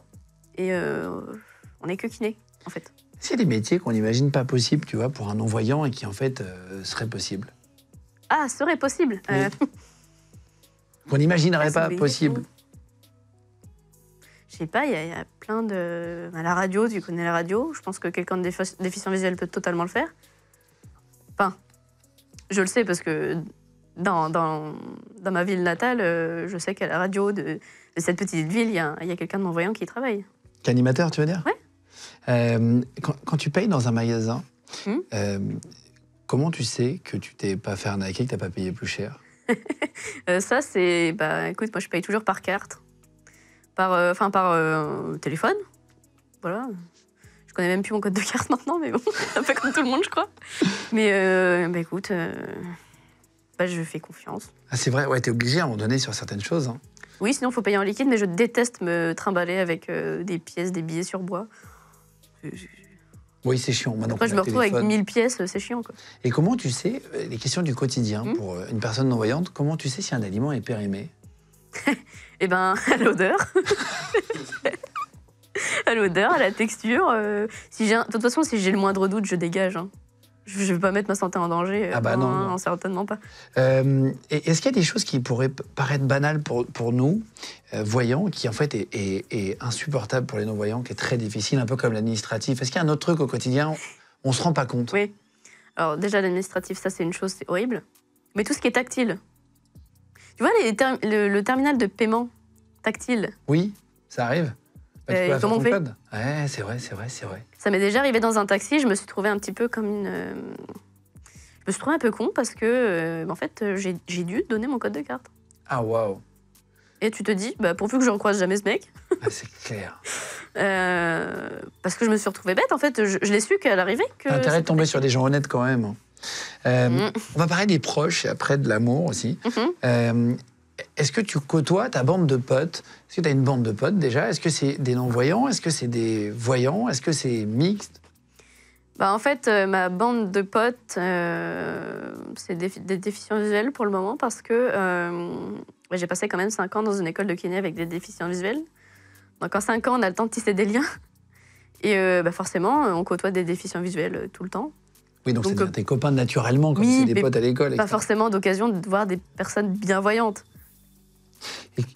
et on est que kiné, en fait. C'est des métiers qu'on n'imagine pas possibles, tu vois, pour un non-voyant et qui, en fait, seraient possibles. Ah, serait possible *laughs* Qu'on n'imaginerait ah, pas possible je sais pas, il y, a plein de. À la radio, tu connais la radio, je pense que quelqu'un de déficient visuel peut totalement le faire. Enfin, je le sais parce que dans, dans, dans ma ville natale, euh, je sais qu'à la radio de, cette petite ville, il y a, quelqu'un de mon voyant qui travaille. Qu'animateur, tu veux dire Oui. Euh, quand, tu payes dans un magasin, hmm euh, comment tu sais que tu t'es pas fait arnaquer, que t'as pas payé plus cher *laughs* Ça, c'est. Bah écoute, moi je paye toujours par carte par, euh, enfin, par euh, téléphone. Voilà. Je connais même plus mon code de carte *laughs* maintenant, mais bon, *laughs* un peu comme tout le monde, je crois. Mais euh, bah, écoute, bah, je fais confiance. Ah, c'est vrai, ouais, es obligé à un moment donné sur certaines choses. Hein. Oui, sinon il faut payer en liquide, mais je déteste me trimballer avec des pièces, des billets sur bois. Oui, c'est chiant. Maintenant, je me retrouve avec 1000 pièces, c'est chiant. Et comment tu sais, les questions du quotidien, hmm pour une personne non-voyante, comment tu sais si un aliment est périmé *laughs* Eh ben, *laughs* à l'odeur. *laughs* à l'odeur, à la texture. Euh, si j'ai De toute façon, si j'ai le moindre doute, je dégage. Hein. Je ne vais pas mettre ma santé en danger. Euh, ah bah non, hein, certainement pas. Euh, est-ce qu'il y a des choses qui pourraient paraître banales pour, nous, voyants, qui en fait est, insupportable pour les non-voyants, qui est très difficile, un peu comme l'administratif Est-ce qu'il y a un autre truc au quotidien on ne se rend pas compte. Oui. Alors déjà, l'administratif, ça c'est une chose, c'est horrible. Mais tout ce qui est tactile, tu vois, le, terminal de paiement tactile. Oui, ça arrive. Bah, tu euh, comment ton code. Ouais, c'est vrai, c'est vrai, c'est vrai. Ça m'est déjà arrivé dans un taxi, je me suis trouvée un petit peu comme une. Euh, je me suis trouvée un peu con parce que, euh, en fait, j'ai dû donner mon code de carte. Ah, waouh! Et tu te dis, bah, pourvu que je recroise jamais ce mec. *laughs* Bah, c'est clair. parce que je me suis retrouvée bête, en fait. Je, je l'ai su qu'à l'arrivée. que... intérêt de tomber sur des gens honnêtes quand même. Hein. Euh, mm. On va parler des proches et après de l'amour aussi. Mm-hmm. Euh, est-ce que tu côtoies ta bande de potes Est-ce que tu as une bande de potes déjà Est-ce que c'est des non-voyants Est-ce que c'est des voyants Est-ce que c'est mixte bah en fait, euh, ma bande de potes, c'est des, déficients visuels pour le moment parce que j'ai passé quand même 5 ans dans une école de kiné avec des déficients visuels. Donc en 5 ans, on a le temps de tisser des liens. Et bah, forcément, on côtoie des déficients visuels tout le temps. Oui, donc, c'est euh, tes copains naturellement, comme si c'était des potes à l'école. Pas forcément d'occasion de voir des personnes bienvoyantes.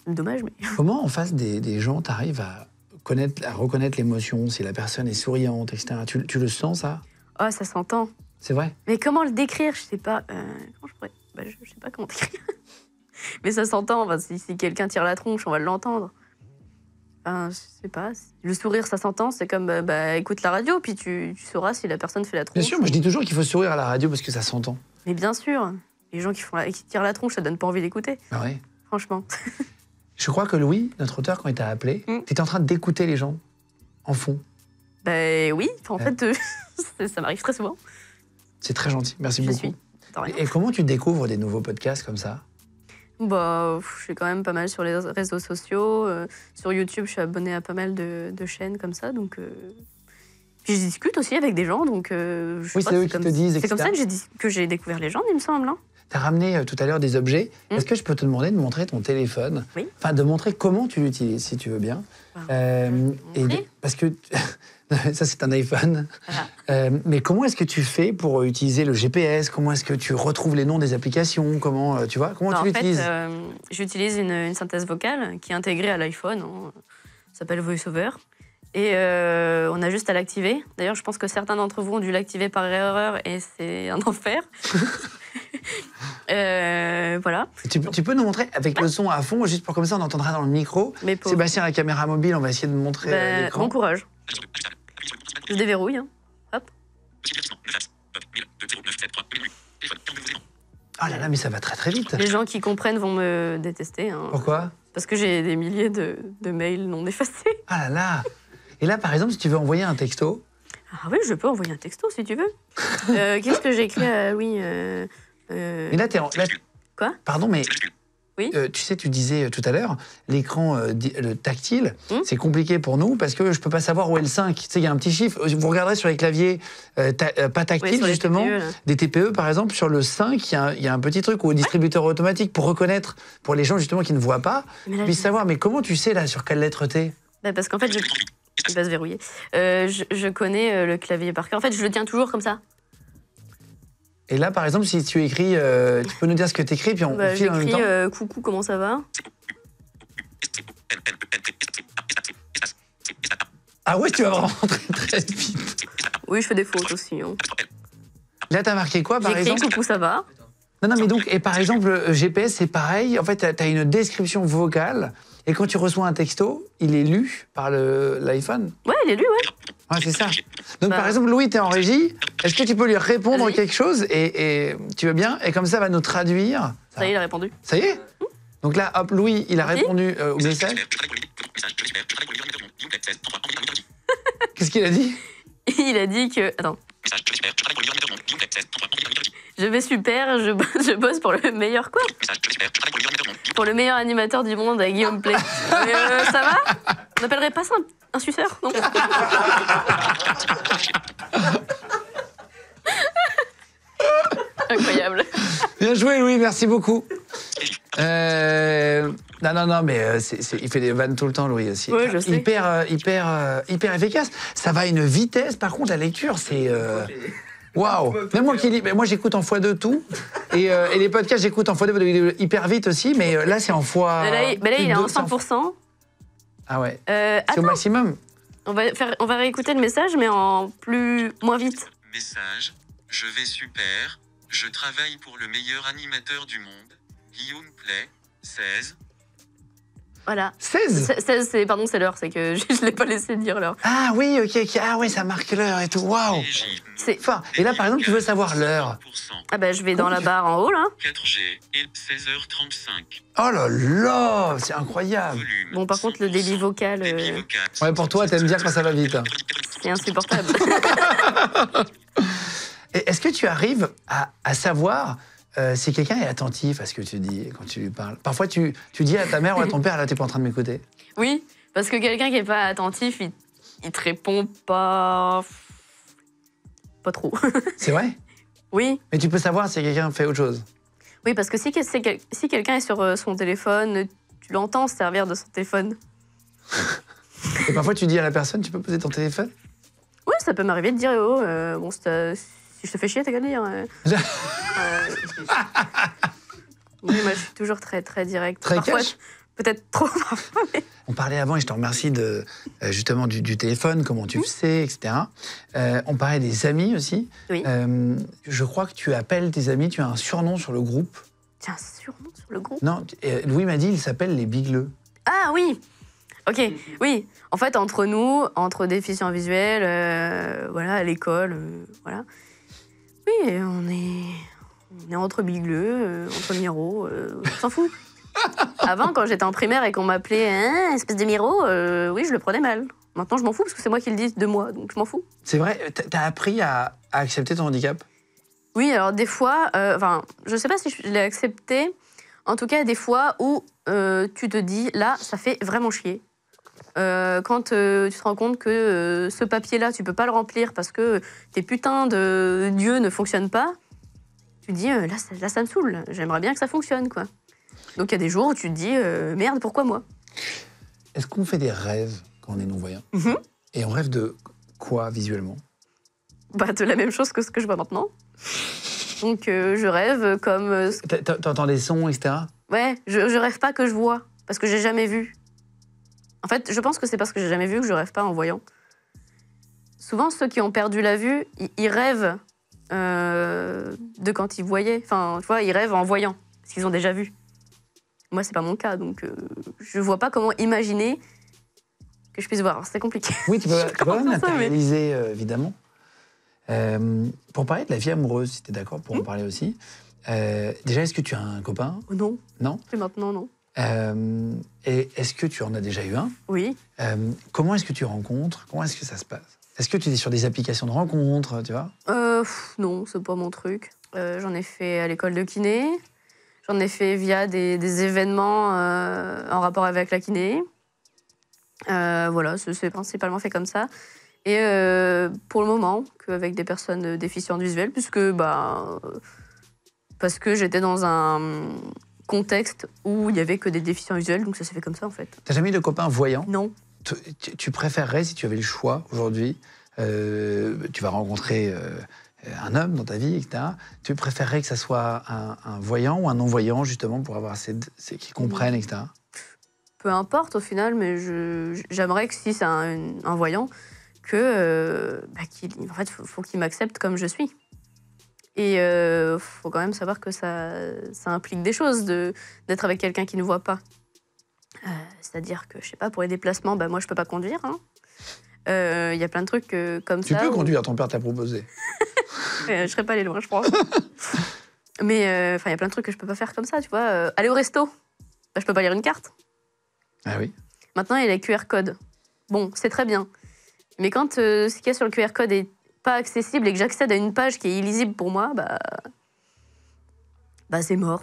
Dommage, mais. *laughs* Comment en face des, gens, t'arrives à, connaître, à reconnaître l'émotion, si la personne est souriante, etc. Tu, tu le sens, ça Oh, ça s'entend. C'est vrai. Mais comment le décrire Je sais pas. Euh, comment je pourrais bah, je, sais pas comment décrire. *laughs* mais ça s'entend. Enfin, si, si quelqu'un tire la tronche, on va l'entendre. Je ben, je sais pas. Le sourire, ça s'entend. C'est comme, euh, bah, écoute la radio, puis tu, tu, sauras si la personne fait la tronche. Bien sûr, moi je dis toujours qu'il faut sourire à la radio parce que ça s'entend. Mais bien sûr. Les gens qui, font la, qui tirent la tronche, ça donne pas envie d'écouter. Ah Franchement. *laughs* je crois que Louis, notre auteur, quand il t'a appelé, tu mm. t'étais en train d'écouter les gens, en fond. Ben oui, en fait, euh, *laughs* ça m'arrive très souvent. C'est très gentil, merci beaucoup. Et comment tu découvres des nouveaux podcasts comme ça bah, je suis quand même pas mal sur les réseaux sociaux. Euh, sur YouTube, je suis abonnée à pas mal de, chaînes comme ça. Donc, euh, je discute aussi avec des gens. Donc, euh, oui, c'est eux qui comme... te disent. C'est comme ça que j'ai découvert les gens, il me semble. Hein. Tu as ramené tout à l'heure des objets. Mmh. Est-ce que je peux te demander de montrer ton téléphone oui. Enfin, de montrer comment tu l'utilises, si tu veux bien. Bah, et Parce que. *laughs* *laughs* Ça, c'est un iPhone. Ah. Euh, mais comment est-ce que tu fais pour utiliser le GPS Comment est-ce que tu retrouves les noms des applications Comment euh, tu vois Comment bah, tu l'utilises euh, j'utilise une, synthèse vocale qui est intégrée à l'iPhone. Hein. s'appelle VoiceOver. Et on a juste à l'activer. D'ailleurs, je pense que certains d'entre vous ont dû l'activer par erreur et c'est *laughs* un enfer. *laughs* voilà. Tu, peux nous montrer avec le son à fond, juste pour comme ça on entendra dans le micro. Sébastien, la caméra mobile, on va essayer de montrer. Bah, l'écran. bon courage. Je déverrouille. Hein. Hop. Ah là là, mais ça va très très vite. Les gens qui comprennent vont me détester. Hein. Pourquoi Parce que j'ai des milliers de, mails non effacés. Ah là là Et là, par exemple, si tu veux envoyer un texto. Ah oui, je peux envoyer un texto si tu veux. Euh, qu'est-ce que j'ai écrit Oui. Euh, euh, mais là, t'es en. Quoi Pardon, mais euh, tu sais, tu disais euh, tout à l'heure, l'écran euh, tactile, hum. c'est compliqué pour nous parce que je ne peux pas savoir où est le 5. Tu sais, il y a un petit chiffre. Vous regarderez sur les claviers pas tactiles, justement, e, des TPE, par exemple, sur le 5, il y, a un petit truc au distributeur automatique pour reconnaître, pour les gens justement qui ne voient pas, puisse savoir. Mais comment tu sais là sur quelle lettre T bah, Parce qu'en fait, se verrouiller. Je, je, connais le clavier par cœur. En fait, je le tiens toujours comme ça. Et là, par exemple, si tu écris, euh, tu peux nous dire ce que tu écris, puis on, bah, en même temps. Euh, coucou, comment ça va Ah ouais, tu vas vraiment très très vite. Oui, je fais des fautes aussi. Hein. Là, t'as marqué quoi, par exemple Coucou, ça va. Non, non, mais donc, et par exemple, euh, GPS, c'est pareil. En fait, t'as as une description vocale, et quand tu reçois un texto, il est lu par l'iPhone. Ouais, il est lu, ouais. Ouais, c'est ça. Donc, par exemple, Louis, tu es en régie. Est-ce que tu peux lui répondre quelque chose et, tu vas bien Et comme ça, va nous traduire. Ça, y est, il a répondu. Ça y est Donc là, hop, Louis, il a répondu au message. Qu'est-ce qu'il a dit il a dit que. Attends. Je vais super, je, *laughs* je bosse pour le meilleur quoi Pour le meilleur animateur du monde à Guillaume Play. Euh, ça va On n'appellerait pas ça un, suceur *laughs* *laughs* Incroyable. Bien joué, Louis, merci beaucoup. Euh, non, non, non, mais euh, il fait des vannes tout le temps, Louis aussi. Oui, je sais. Hyper, euh, hyper, hyper efficace. Ça va à une vitesse, par contre, la lecture, c'est. Waouh! Même moi qui lis, mais moi j'écoute en fois de tout. Et, les podcasts, j'écoute en fois de hyper vite aussi, mais là c'est en fois... Mais là, il- est en 100%. Ah ouais, c'est au maximum. on va, faire, on va réécouter le message, mais en plus moins vite. Message. Je vais super. Je travaille pour le meilleur animateur du monde, Guillaume Play, 16. Voilà. 16 16, c'est, pardon, c'est l'heure, c'est que *laughs* je ne l'ai pas laissé dire l'heure. Ah oui, ok, Ah oui, ça marque l'heure et tout. Waouh C'est Et là, par exemple, tu veux savoir l'heure. Ah ben, je vais dans la barre en haut, là. 4G et 16h35. Oh là là C'est incroyable Bon, par contre, le débit euh, vocal... Ouais, pour toi, t'aimes bien quand ça va vite. C'est insupportable. *laughs* Est-ce que tu arrives à, savoir euh, si quelqu'un est attentif à ce que tu dis quand tu lui parles Parfois, tu, dis à ta mère ou à ton père, là, tu n'es pas en train de m'écouter. Oui, parce que quelqu'un qui est pas attentif, il, ne te répond pas. pas trop. *laughs* c'est vrai Oui. Mais tu peux savoir si quelqu'un fait autre chose. Oui, parce que si, quelqu'un est sur euh, son téléphone, tu l'entends servir de son téléphone. Et parfois, tu dis à la personne, tu peux poser ton téléphone Oui, ça peut m'arriver de dire, oh, euh, bon, c'est si je te fais chier, t'as qu'à dire. Euh. *laughs* Euh, oui, moi, je suis toujours très, très direct Parfois, peut-être trop. On parlait avant, et je te remercie de, euh, justement du, téléphone, comment tu le mhm. sais, etc. on parlait des amis aussi. Oui. je crois que tu appelles tes amis, tu as un surnom sur le groupe. un surnom sur le groupe. Non, Louis m'a dit, il s'appelle les Bigleux. Ah oui Ok, oui. En fait, entre nous, entre déficients visuels, voilà, à l'école, voilà, oui, on est, entre bigleux, euh, entre miro, euh, on s'en fout. *laughs* Avant, quand j'étais en primaire et qu'on m'appelait hein, espèce de miro, euh, oui, je le prenais mal. Maintenant, je m'en fous parce que c'est moi qui le dis de moi, donc je m'en fous. C'est vrai, t'as appris à, accepter ton handicap Oui, alors des fois, enfin, je sais pas si je l'ai accepté, en tout cas, des fois où tu te dis, là, ça fait vraiment chier. Euh, quand euh, tu te rends compte que euh, ce papier-là, tu peux pas le remplir parce que tes putains de dieux ne fonctionnent pas, tu te dis là, ça, me saoule, j'aimerais bien que ça fonctionne. quoi. Donc il y a des jours où tu te dis merde, pourquoi moi Est-ce qu'on fait des rêves quand on est non-voyant mhm. Et on rêve de quoi visuellement bah, De la même chose que ce que je vois maintenant. Donc je rêve comme. entends des sons, etc. Ouais, je, je rêve pas que je vois parce que j'ai jamais vu. En fait, je pense que c'est parce que j'ai jamais vu que je rêve pas en voyant. Souvent, ceux qui ont perdu la vue, ils rêvent euh, de quand ils voyaient. Enfin, tu vois, ils rêvent en voyant, ce qu'ils ont déjà vu. Moi, c'est pas mon cas, donc je euh, je vois pas comment imaginer que je puisse voir. C'est compliqué. Oui, tu *laughs* peux, quand même euh, évidemment. pour parler de la vie amoureuse, si tu es d'accord, pour en hmm parler aussi. déjà, est-ce que tu as un copain oh Non. Non Plus maintenant, non. Euh, et est-ce que tu en as déjà eu un Oui. Euh, comment est-ce que tu rencontres Comment est-ce que ça se passe Est-ce que tu es sur des applications de rencontres, tu vois euh, Non, c'est pas mon truc. Euh, j'en ai fait à l'école de kiné. J'en ai fait via des, des événements en rapport avec la kiné. voilà, c'est principalement fait comme ça. Et pour le moment, qu'avec des personnes déficientes visuelles, puisque bah, parce que j'étais dans un contexte où il n'y avait que des déficients visuels, donc ça s'est fait comme ça en fait. T'as jamais eu de copain voyant Non. Tu, préférerais, si tu avais le choix aujourd'hui, euh, tu vas rencontrer euh, un homme dans ta vie, etc. Tu préférerais que ça soit un, voyant ou un non-voyant, justement, pour avoir assez qui comprennent, etc. Peu importe au final, mais j'aimerais que si c'est un, voyant, que euh, bah, faut qu'il m'accepte comme je suis. Et il euh, faut quand même savoir que ça, ça implique des choses d'être avec quelqu'un qui ne voit pas. Euh, c'est-à-dire que, je sais pas, pour les déplacements, ben moi, je peux pas conduire. Il hein. euh, y a plein de trucs comme ça. Tu peux conduire, ton père t'a proposé. *laughs* je serais pas allé loin, je crois. *laughs* Mais il y a plein de trucs que je peux pas faire comme ça, tu vois. aller au resto, je bah, je peux pas lire une carte. Ah oui. Maintenant, il y a les QR codes. Bon, c'est très bien. Mais quand ce qu'il y a sur le QR code est accessible et que j'accède à une page qui est illisible pour moi, bah. Bah, c'est mort.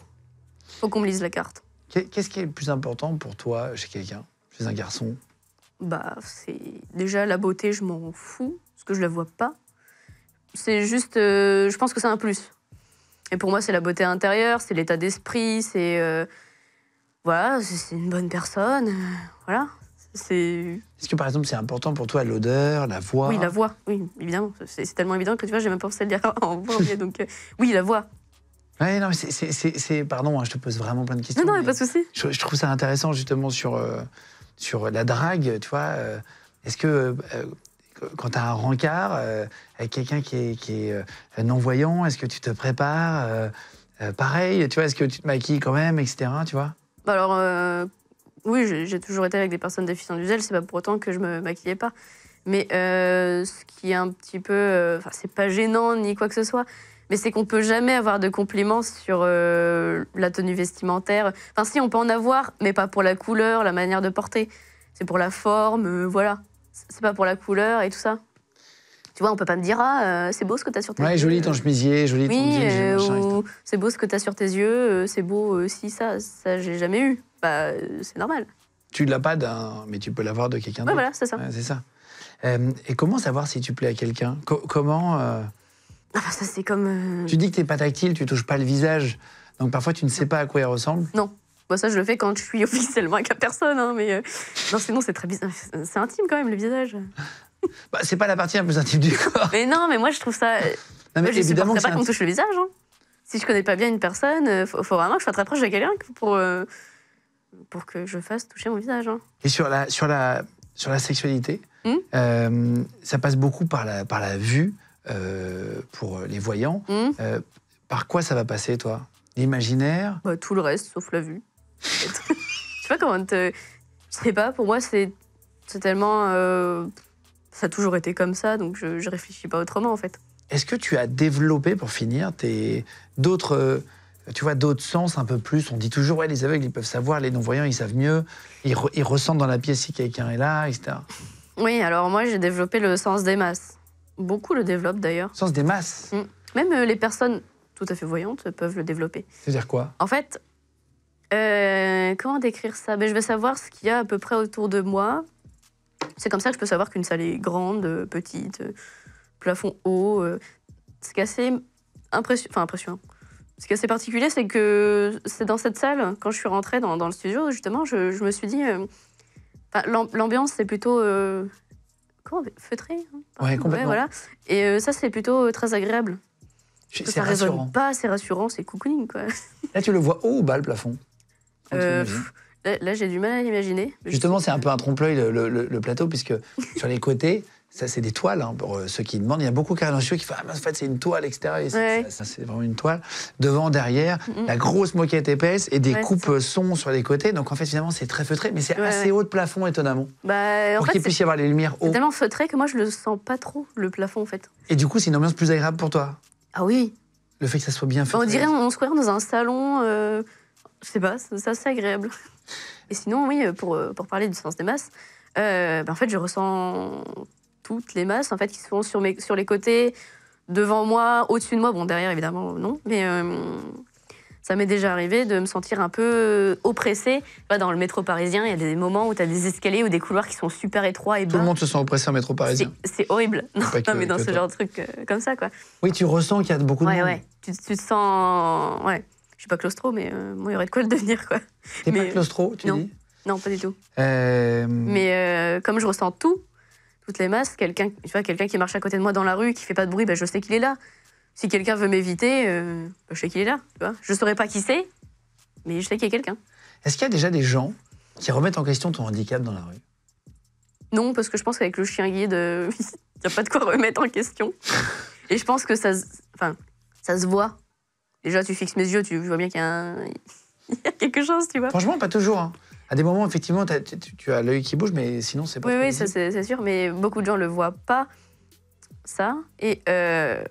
Faut qu'on me lise la carte. Qu'est-ce qui est le plus important pour toi chez quelqu'un Chez un garçon Bah, c'est. Déjà, la beauté, je m'en fous, parce que je la vois pas. C'est juste. Euh, je pense que c'est un plus. Et pour moi, c'est la beauté intérieure, c'est l'état d'esprit, c'est. Euh, voilà, c'est une bonne personne. Euh, voilà, c'est. Est-ce que par exemple c'est important pour toi l'odeur, la voix Oui, la voix, oui, évidemment. C'est tellement évident que tu vois, j'ai même pas pensé à le dire *laughs* en premier. *laughs* donc euh, oui, la voix. Ouais, non, c'est. Pardon, hein, je te pose vraiment plein de questions. Non, non, pas de souci. Je, trouve ça intéressant justement sur, euh, sur la drague, tu vois. Euh, est-ce que quand tu as un rencard avec quelqu'un qui est, qui est non-voyant, est-ce que tu te prépares Pareil, tu vois, est-ce que tu te maquilles quand même, etc., tu vois bah, Alors, oui, j'ai toujours été avec des personnes déficientes visuelles, c'est pas pour autant que je me maquillais pas. Mais euh, ce qui est un petit peu. Euh, enfin, c'est pas gênant ni quoi que ce soit, mais c'est qu'on peut jamais avoir de compliments sur euh, la tenue vestimentaire. Enfin, si, on peut en avoir, mais pas pour la couleur, la manière de porter. C'est pour la forme, voilà. C'est pas pour la couleur et tout ça. Tu vois, on peut pas me dire ah c'est beau ce que t'as sur tes ouais, joli ton chemisier, joli oui, ton c'est beau ce que t'as sur tes yeux, c'est beau aussi ça, ça j'ai jamais eu bah, euh, c'est normal. Tu ne l'as pas d'un, mais tu peux l'avoir de quelqu'un ouais, d'autre. voilà, c'est ça. c'est ça. Euh, et comment savoir si tu plais à quelqu'un Comment. Euh, ah bah, ça, c'est comme. Tu dis que tu n'es pas tactile, tu touches pas le visage. Donc parfois, tu ne sais pas à quoi il ressemble. Non. Moi, bah, ça, je le fais quand je suis *laughs* officiellement avec la personne. Hein, mais non, sinon, c'est très bizarre. C'est intime quand même, le visage. bah, c'est pas la partie la plus intime du corps. Mais non, mais moi, je trouve ça. non, mais évidemment pas qu'on touche le visage. Hein. Si je connais pas bien une personne, faut, faut vraiment que je sois très proche de quelqu'un pour pour que je fasse toucher mon visage. Hein. Et sur la, sur la, sur la sexualité, hmm euh, ça passe beaucoup par la, par la vue euh, pour les voyants. Hmm euh, par quoi ça va passer, toi L'imaginaire bah, Tout le reste, sauf la vue. *laughs* je sais pas comment te... Je sais pas, pour moi, c'est tellement... Ça a toujours été comme ça, donc je, je réfléchis pas autrement, en fait. Est-ce que tu as développé, pour finir, d'autres tu vois, d'autres sens un peu plus. On dit toujours, ouais, les aveugles, ils peuvent savoir, les non-voyants, ils savent mieux, ils, ressentent dans la pièce si quelqu'un est là, etc. Oui, alors moi, j'ai développé le sens des masses. Beaucoup le développent d'ailleurs. Sens des masses mm. Même euh, les personnes tout à fait voyantes peuvent le développer. C'est-à-dire quoi En fait, euh, comment décrire ça ben, Je vais savoir ce qu'il y a à peu près autour de moi. C'est comme ça que je peux savoir qu'une salle est grande, euh, petite, plafond haut. C'est assez impression... impressionnant. Ce qui est assez particulier, c'est que c'est dans cette salle, quand je suis rentrée dans, le studio, justement, je, me suis dit. Euh, l'ambiance, c'est plutôt. Euh, Feutré hein, Ouais, complètement. voilà. Et euh, ça, c'est plutôt euh, très agréable. Ça pas, c'est rassurant, c'est cocooning, quoi. Là, tu le vois haut ou bas le plafond Là, j'ai du mal à l'imaginer. Justement, c'est un peu un trompe-l'œil, le plateau, puisque sur les côtés. Ça, c'est des toiles, hein, pour euh, ceux qui demandent. Il y a beaucoup d'architectes qui font Ah, en fait, c'est une toile, extérieure. ça, c'est vraiment une toile. Devant, derrière, la grosse moquette épaisse et des coupes euh, son sur les côtés. Donc, en fait, finalement, c'est très feutré, mais c'est assez haut de plafond, étonnamment. Bah, pour qu'il puisse y avoir les lumières hautes. C'est tellement feutré que moi, je le sens pas trop, le plafond, en fait. Et du coup, c'est une ambiance plus agréable pour toi Ah oui. Le fait que ça soit bien feutré. On dirait on se dans un salon. Euh, je sais pas, ça, c'est agréable. Et sinon, oui, pour, euh, pour parler du sens des masses, ben, en fait, je ressens toutes les masses en fait qui sont sur, mes, sur les côtés, devant moi, au-dessus de moi. Bon, derrière évidemment non, mais euh, ça m'est déjà arrivé de me sentir un peu oppressée. dans le métro parisien, il y a des moments où tu as des escaliers ou des couloirs qui sont super étroits et Tout le monde se sent oppressé en métro parisien. C'est horrible. Non, mais dans ce genre de truc euh, comme ça, quoi. Oui, tu ressens qu'il y a beaucoup de monde. Ouais, tu, tu te sens. Ouais. Je suis pas claustro, mais euh, moi, il y aurait de quoi le devenir, quoi. T'es pas claustro, tu dis Non, pas du tout. Mais comme je ressens tout, toutes les masses. Quelqu'un quelqu'un qui marche à côté de moi dans la rue, qui fait pas de bruit, ben, je sais qu'il est là. Si quelqu'un veut m'éviter, euh, bah, je sais qu'il est là. je ne saurais pas qui c'est, mais je sais qu'il y a quelqu'un. Est-ce qu'il y a déjà des gens qui remettent en question ton handicap dans la rue Non, parce que je pense qu'avec le chien guide, euh, *laughs* il n'y a pas de quoi remettre en question. Et je pense que ça, enfin, ça se voit. Déjà, tu fixes mes yeux, tu vois bien qu'il y, a *laughs* quelque chose, tu vois. Franchement, pas toujours. Hein. À des moments, effectivement, tu as l'œil qui bouge, mais sinon, c'est pas. Oui, oui, c'est sûr, mais beaucoup de gens le voient pas, ça. Et euh,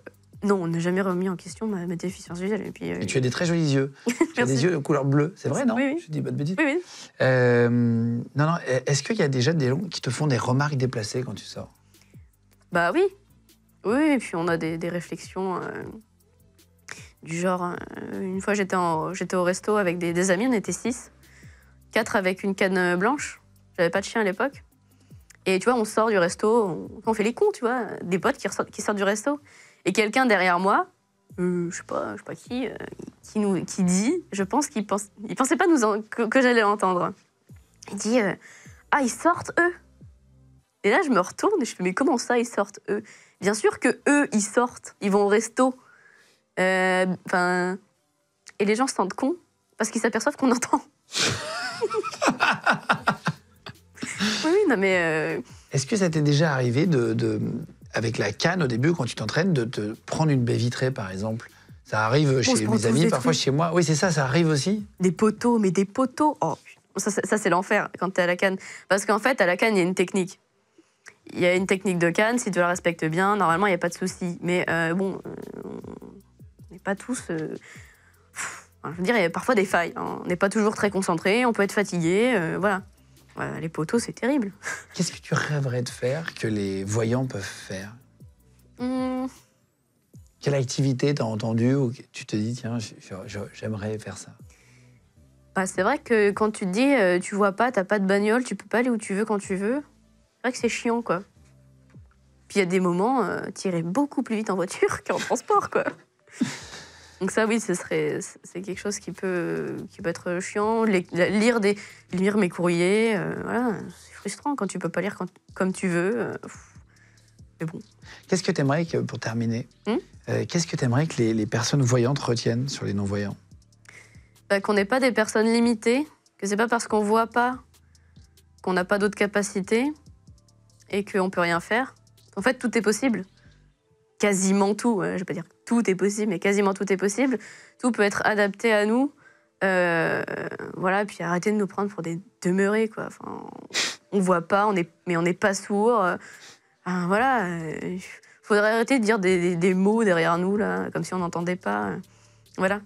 non, on n'a jamais remis en question ma, déficience visuelle. Et, puis, euh, et tu as des très jolis yeux. *laughs* tu as des yeux de couleur bleue, c'est vrai, non oui, oui. Je dis bonne de Oui, oui. Euh, non, non, e-, est-ce qu'il y a déjà des gens qui te font des remarques déplacées quand tu sors Bah oui. Oui, et puis on a des, réflexions du genre. une fois, j'étais au resto avec des, des amis, on était six quatre avec une canne euh, blanche. J'avais pas de chien à l'époque. Et tu vois, on sort du resto, on, on fait les cons, tu vois, des potes qui, qui sortent du resto. Et quelqu'un derrière moi, euh, je sais pas, je sais pas qui, euh, qui, nous, qui dit, je pense qu'il pensait pas nous que, j'allais entendre. Il dit Ah, ils sortent eux Et là, je me retourne et je fais Mais comment ça, ils sortent eux Bien sûr que eux, ils sortent, ils vont au resto. Enfin. et les gens se sentent cons parce qu'ils s'aperçoivent qu'on *laughs* entend oui, non, mais. Euh, Est-ce que ça t'est déjà arrivé de, avec la canne au début, quand tu t'entraînes, de te prendre une baie vitrée, par exemple Ça arrive chez mes amis, parfois chez moi. Oui, c'est ça, ça arrive aussi. Des poteaux, mais des poteaux. Oh, ça, c'est l'enfer quand t'es à la canne. Parce qu'en fait, à la canne, il y a une technique. Il y a une technique de canne, si tu la respectes bien, normalement, il n'y a pas de souci. Mais euh, bon, euh, on n'est pas tous je veux dire, il y a parfois des failles. Hein. On n'est pas toujours très concentré, on peut être fatigué, euh, voilà. les poteaux, c'est terrible. *laughs* Qu'est-ce que tu rêverais de faire que les voyants peuvent faire mmh. Quelle activité t'as entendue ou tu te dis, tiens, j'aimerais faire ça bah, c'est vrai que quand tu te dis, euh, tu vois pas, t'as pas de bagnole, tu peux pas aller où tu veux quand tu veux, c'est vrai que c'est chiant, quoi. Puis il y a des moments, euh, tu irais beaucoup plus vite en voiture *laughs* qu'en transport, quoi. *laughs* Donc ça, oui, ce c'est quelque chose qui peut, qui peut être chiant. lire, des, lire mes courriers, euh, c'est frustrant quand tu peux pas lire comme tu veux. Euh, mais bon. Qu'est-ce que tu aimerais, que, pour terminer, hmm euh, qu'est-ce que tu aimerais que les, personnes voyantes retiennent sur les non-voyants bah, Qu'on n'est pas des personnes limitées, que c'est pas parce qu'on voit pas qu'on n'a pas d'autres capacités et qu'on peut rien faire. En fait, tout est possible. Quasiment tout, je vais pas dire tout est possible, mais quasiment tout est possible. Tout peut être adapté à nous. Euh, voilà, puis arrêtez de nous prendre pour des demeurés, quoi. Enfin, on voit pas, on est, mais on n'est pas sourd. voilà, il euh, faudrait arrêter de dire des, mots derrière nous, là, comme si on n'entendait pas. Voilà.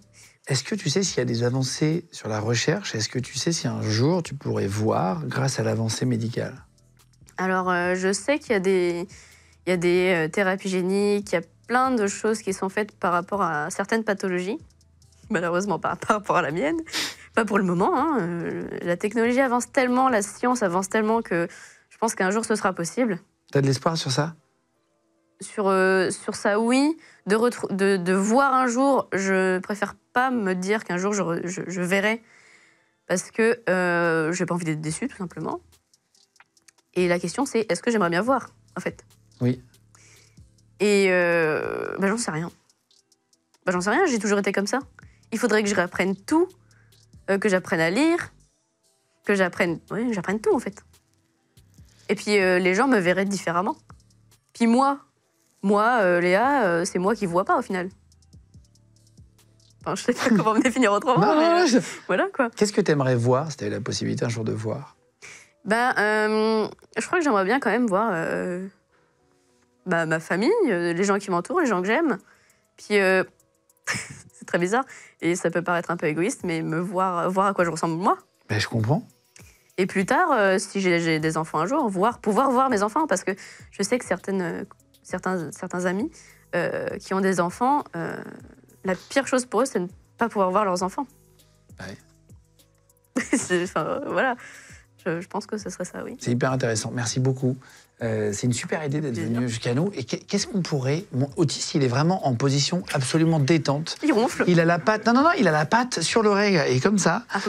Est-ce que tu sais s'il y a des avancées sur la recherche Est-ce que tu sais si un jour tu pourrais voir grâce à l'avancée médicale Alors, euh, je sais qu'il y a des, il y a des thérapies géniques, il y a plein de choses qui sont faites par rapport à certaines pathologies. Malheureusement, pas par rapport à la mienne. Pas pour le moment. Hein. Euh, la technologie avance tellement, la science avance tellement que je pense qu'un jour ce sera possible. T'as de l'espoir sur ça sur, euh, sur ça, oui. De, de, de, voir un jour, je préfère pas me dire qu'un jour je, je, verrai. Parce que euh, j'ai pas envie d'être déçue, tout simplement. Et la question, c'est est-ce que j'aimerais bien voir, en fait Oui. Et euh, bah, j'en sais rien. Bah, j'en sais rien, j'ai toujours été comme ça. Il faudrait que je réapprenne tout, euh, que j'apprenne à lire, que j'apprenne. Oui, j'apprenne tout en fait. Et puis euh, les gens me verraient différemment. Puis moi, moi, Léa, c'est moi qui vois pas au final. Enfin, je sais pas comment me définir autrement. Voilà quoi. Qu'est-ce que tu aimerais voir si tu avais la possibilité un jour de voir Ben, je crois que j'aimerais bien quand même voir bah, ma famille, euh, les gens qui m'entourent, les gens que j'aime. Puis euh, *laughs* c'est très bizarre et ça peut paraître un peu égoïste, mais me voir, voir à quoi je ressemble moi. Ben, je comprends. Et plus tard, euh, si j'ai des enfants un jour, voir, pouvoir voir mes enfants, parce que je sais que certaines, certains, certains amis qui ont des enfants, la pire chose pour eux, c'est de ne pas pouvoir voir leurs enfants. Ouais. *laughs* enfin, voilà je, pense que ce serait ça, oui. C'est hyper intéressant. Merci beaucoup. Euh, c'est une super idée d'être venu jusqu'à nous. Et qu'est-ce qu'on pourrait. Mon Otis, il est vraiment en position absolument détente. Il ronfle. Il a la patte. Non, non, non, il a la patte sur l'oreille. Et comme ça, ah,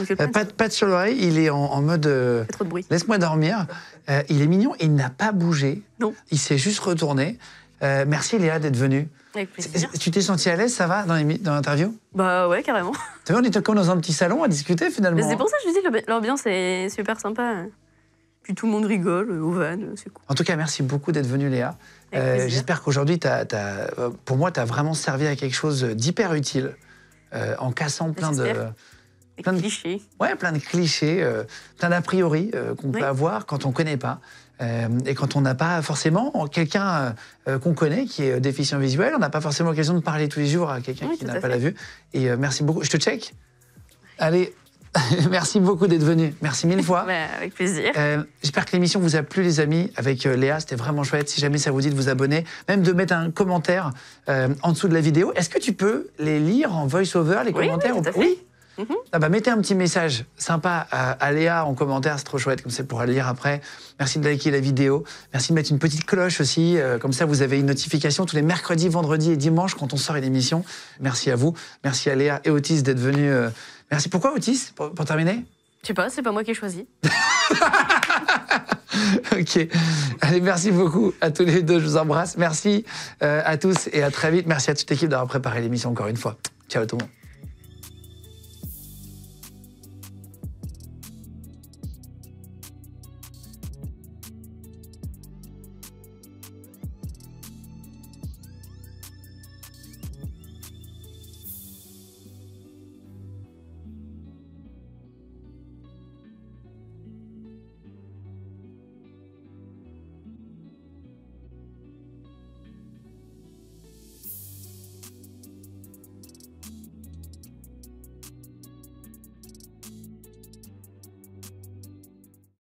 patte, sur l'oreille, il est en, mode. Euh, trop de bruit. Laisse-moi dormir. Euh, il est mignon il n'a pas bougé. Non. Il s'est juste retourné. Euh, merci Léa d'être venue. Avec plaisir. Tu t'es sentie à l'aise, ça va, dans l'interview Bah ouais, carrément. Tu vois on était comme dans un petit salon à discuter finalement. C'est pour ça que je dis, l'ambiance est super sympa. Puis tout le monde rigole, au van, c'est cool. En tout cas, merci beaucoup d'être venue Léa. Euh, j'espère qu'aujourd'hui, euh, pour moi, tu as vraiment servi à quelque chose d'hyper utile en cassant plein de, plein de, clichés. Ouais, plein de clichés, plein d'a priori qu'on peut avoir quand on ne connaît pas. Euh, et quand on n'a pas forcément quelqu'un euh, qu'on connaît qui est euh, déficient visuel, on n'a pas forcément l'occasion de parler tous les jours à quelqu'un qui n'a pas la vue. Et merci beaucoup. Je te check Allez, *laughs* merci beaucoup d'être venu. Merci mille fois. *laughs* Bah, avec plaisir. J'espère que l'émission vous a plu, les amis. Avec Léa, c'était vraiment chouette. Si jamais ça vous dit de vous abonner, même de mettre un commentaire en dessous de la vidéo. Est-ce que tu peux les lire en voice-over, les commentaires oui ah bah, mettez un petit message sympa à, Léa en commentaire, c'est trop chouette, comme ça pour le lire après. Merci de liker la vidéo. Merci de mettre une petite cloche aussi, euh, comme ça vous avez une notification tous les mercredis, vendredis et dimanches quand on sort une émission. Merci à vous. Merci à Léa et Otis d'être venus. Euh, merci. Pourquoi Otis pour, terminer Je sais pas, c'est pas moi qui ai choisi. *laughs* ok. Allez, merci beaucoup à tous les deux. Je vous embrasse. Merci euh, à tous et à très vite. Merci à toute l'équipe d'avoir préparé l'émission encore une fois. Ciao tout le monde.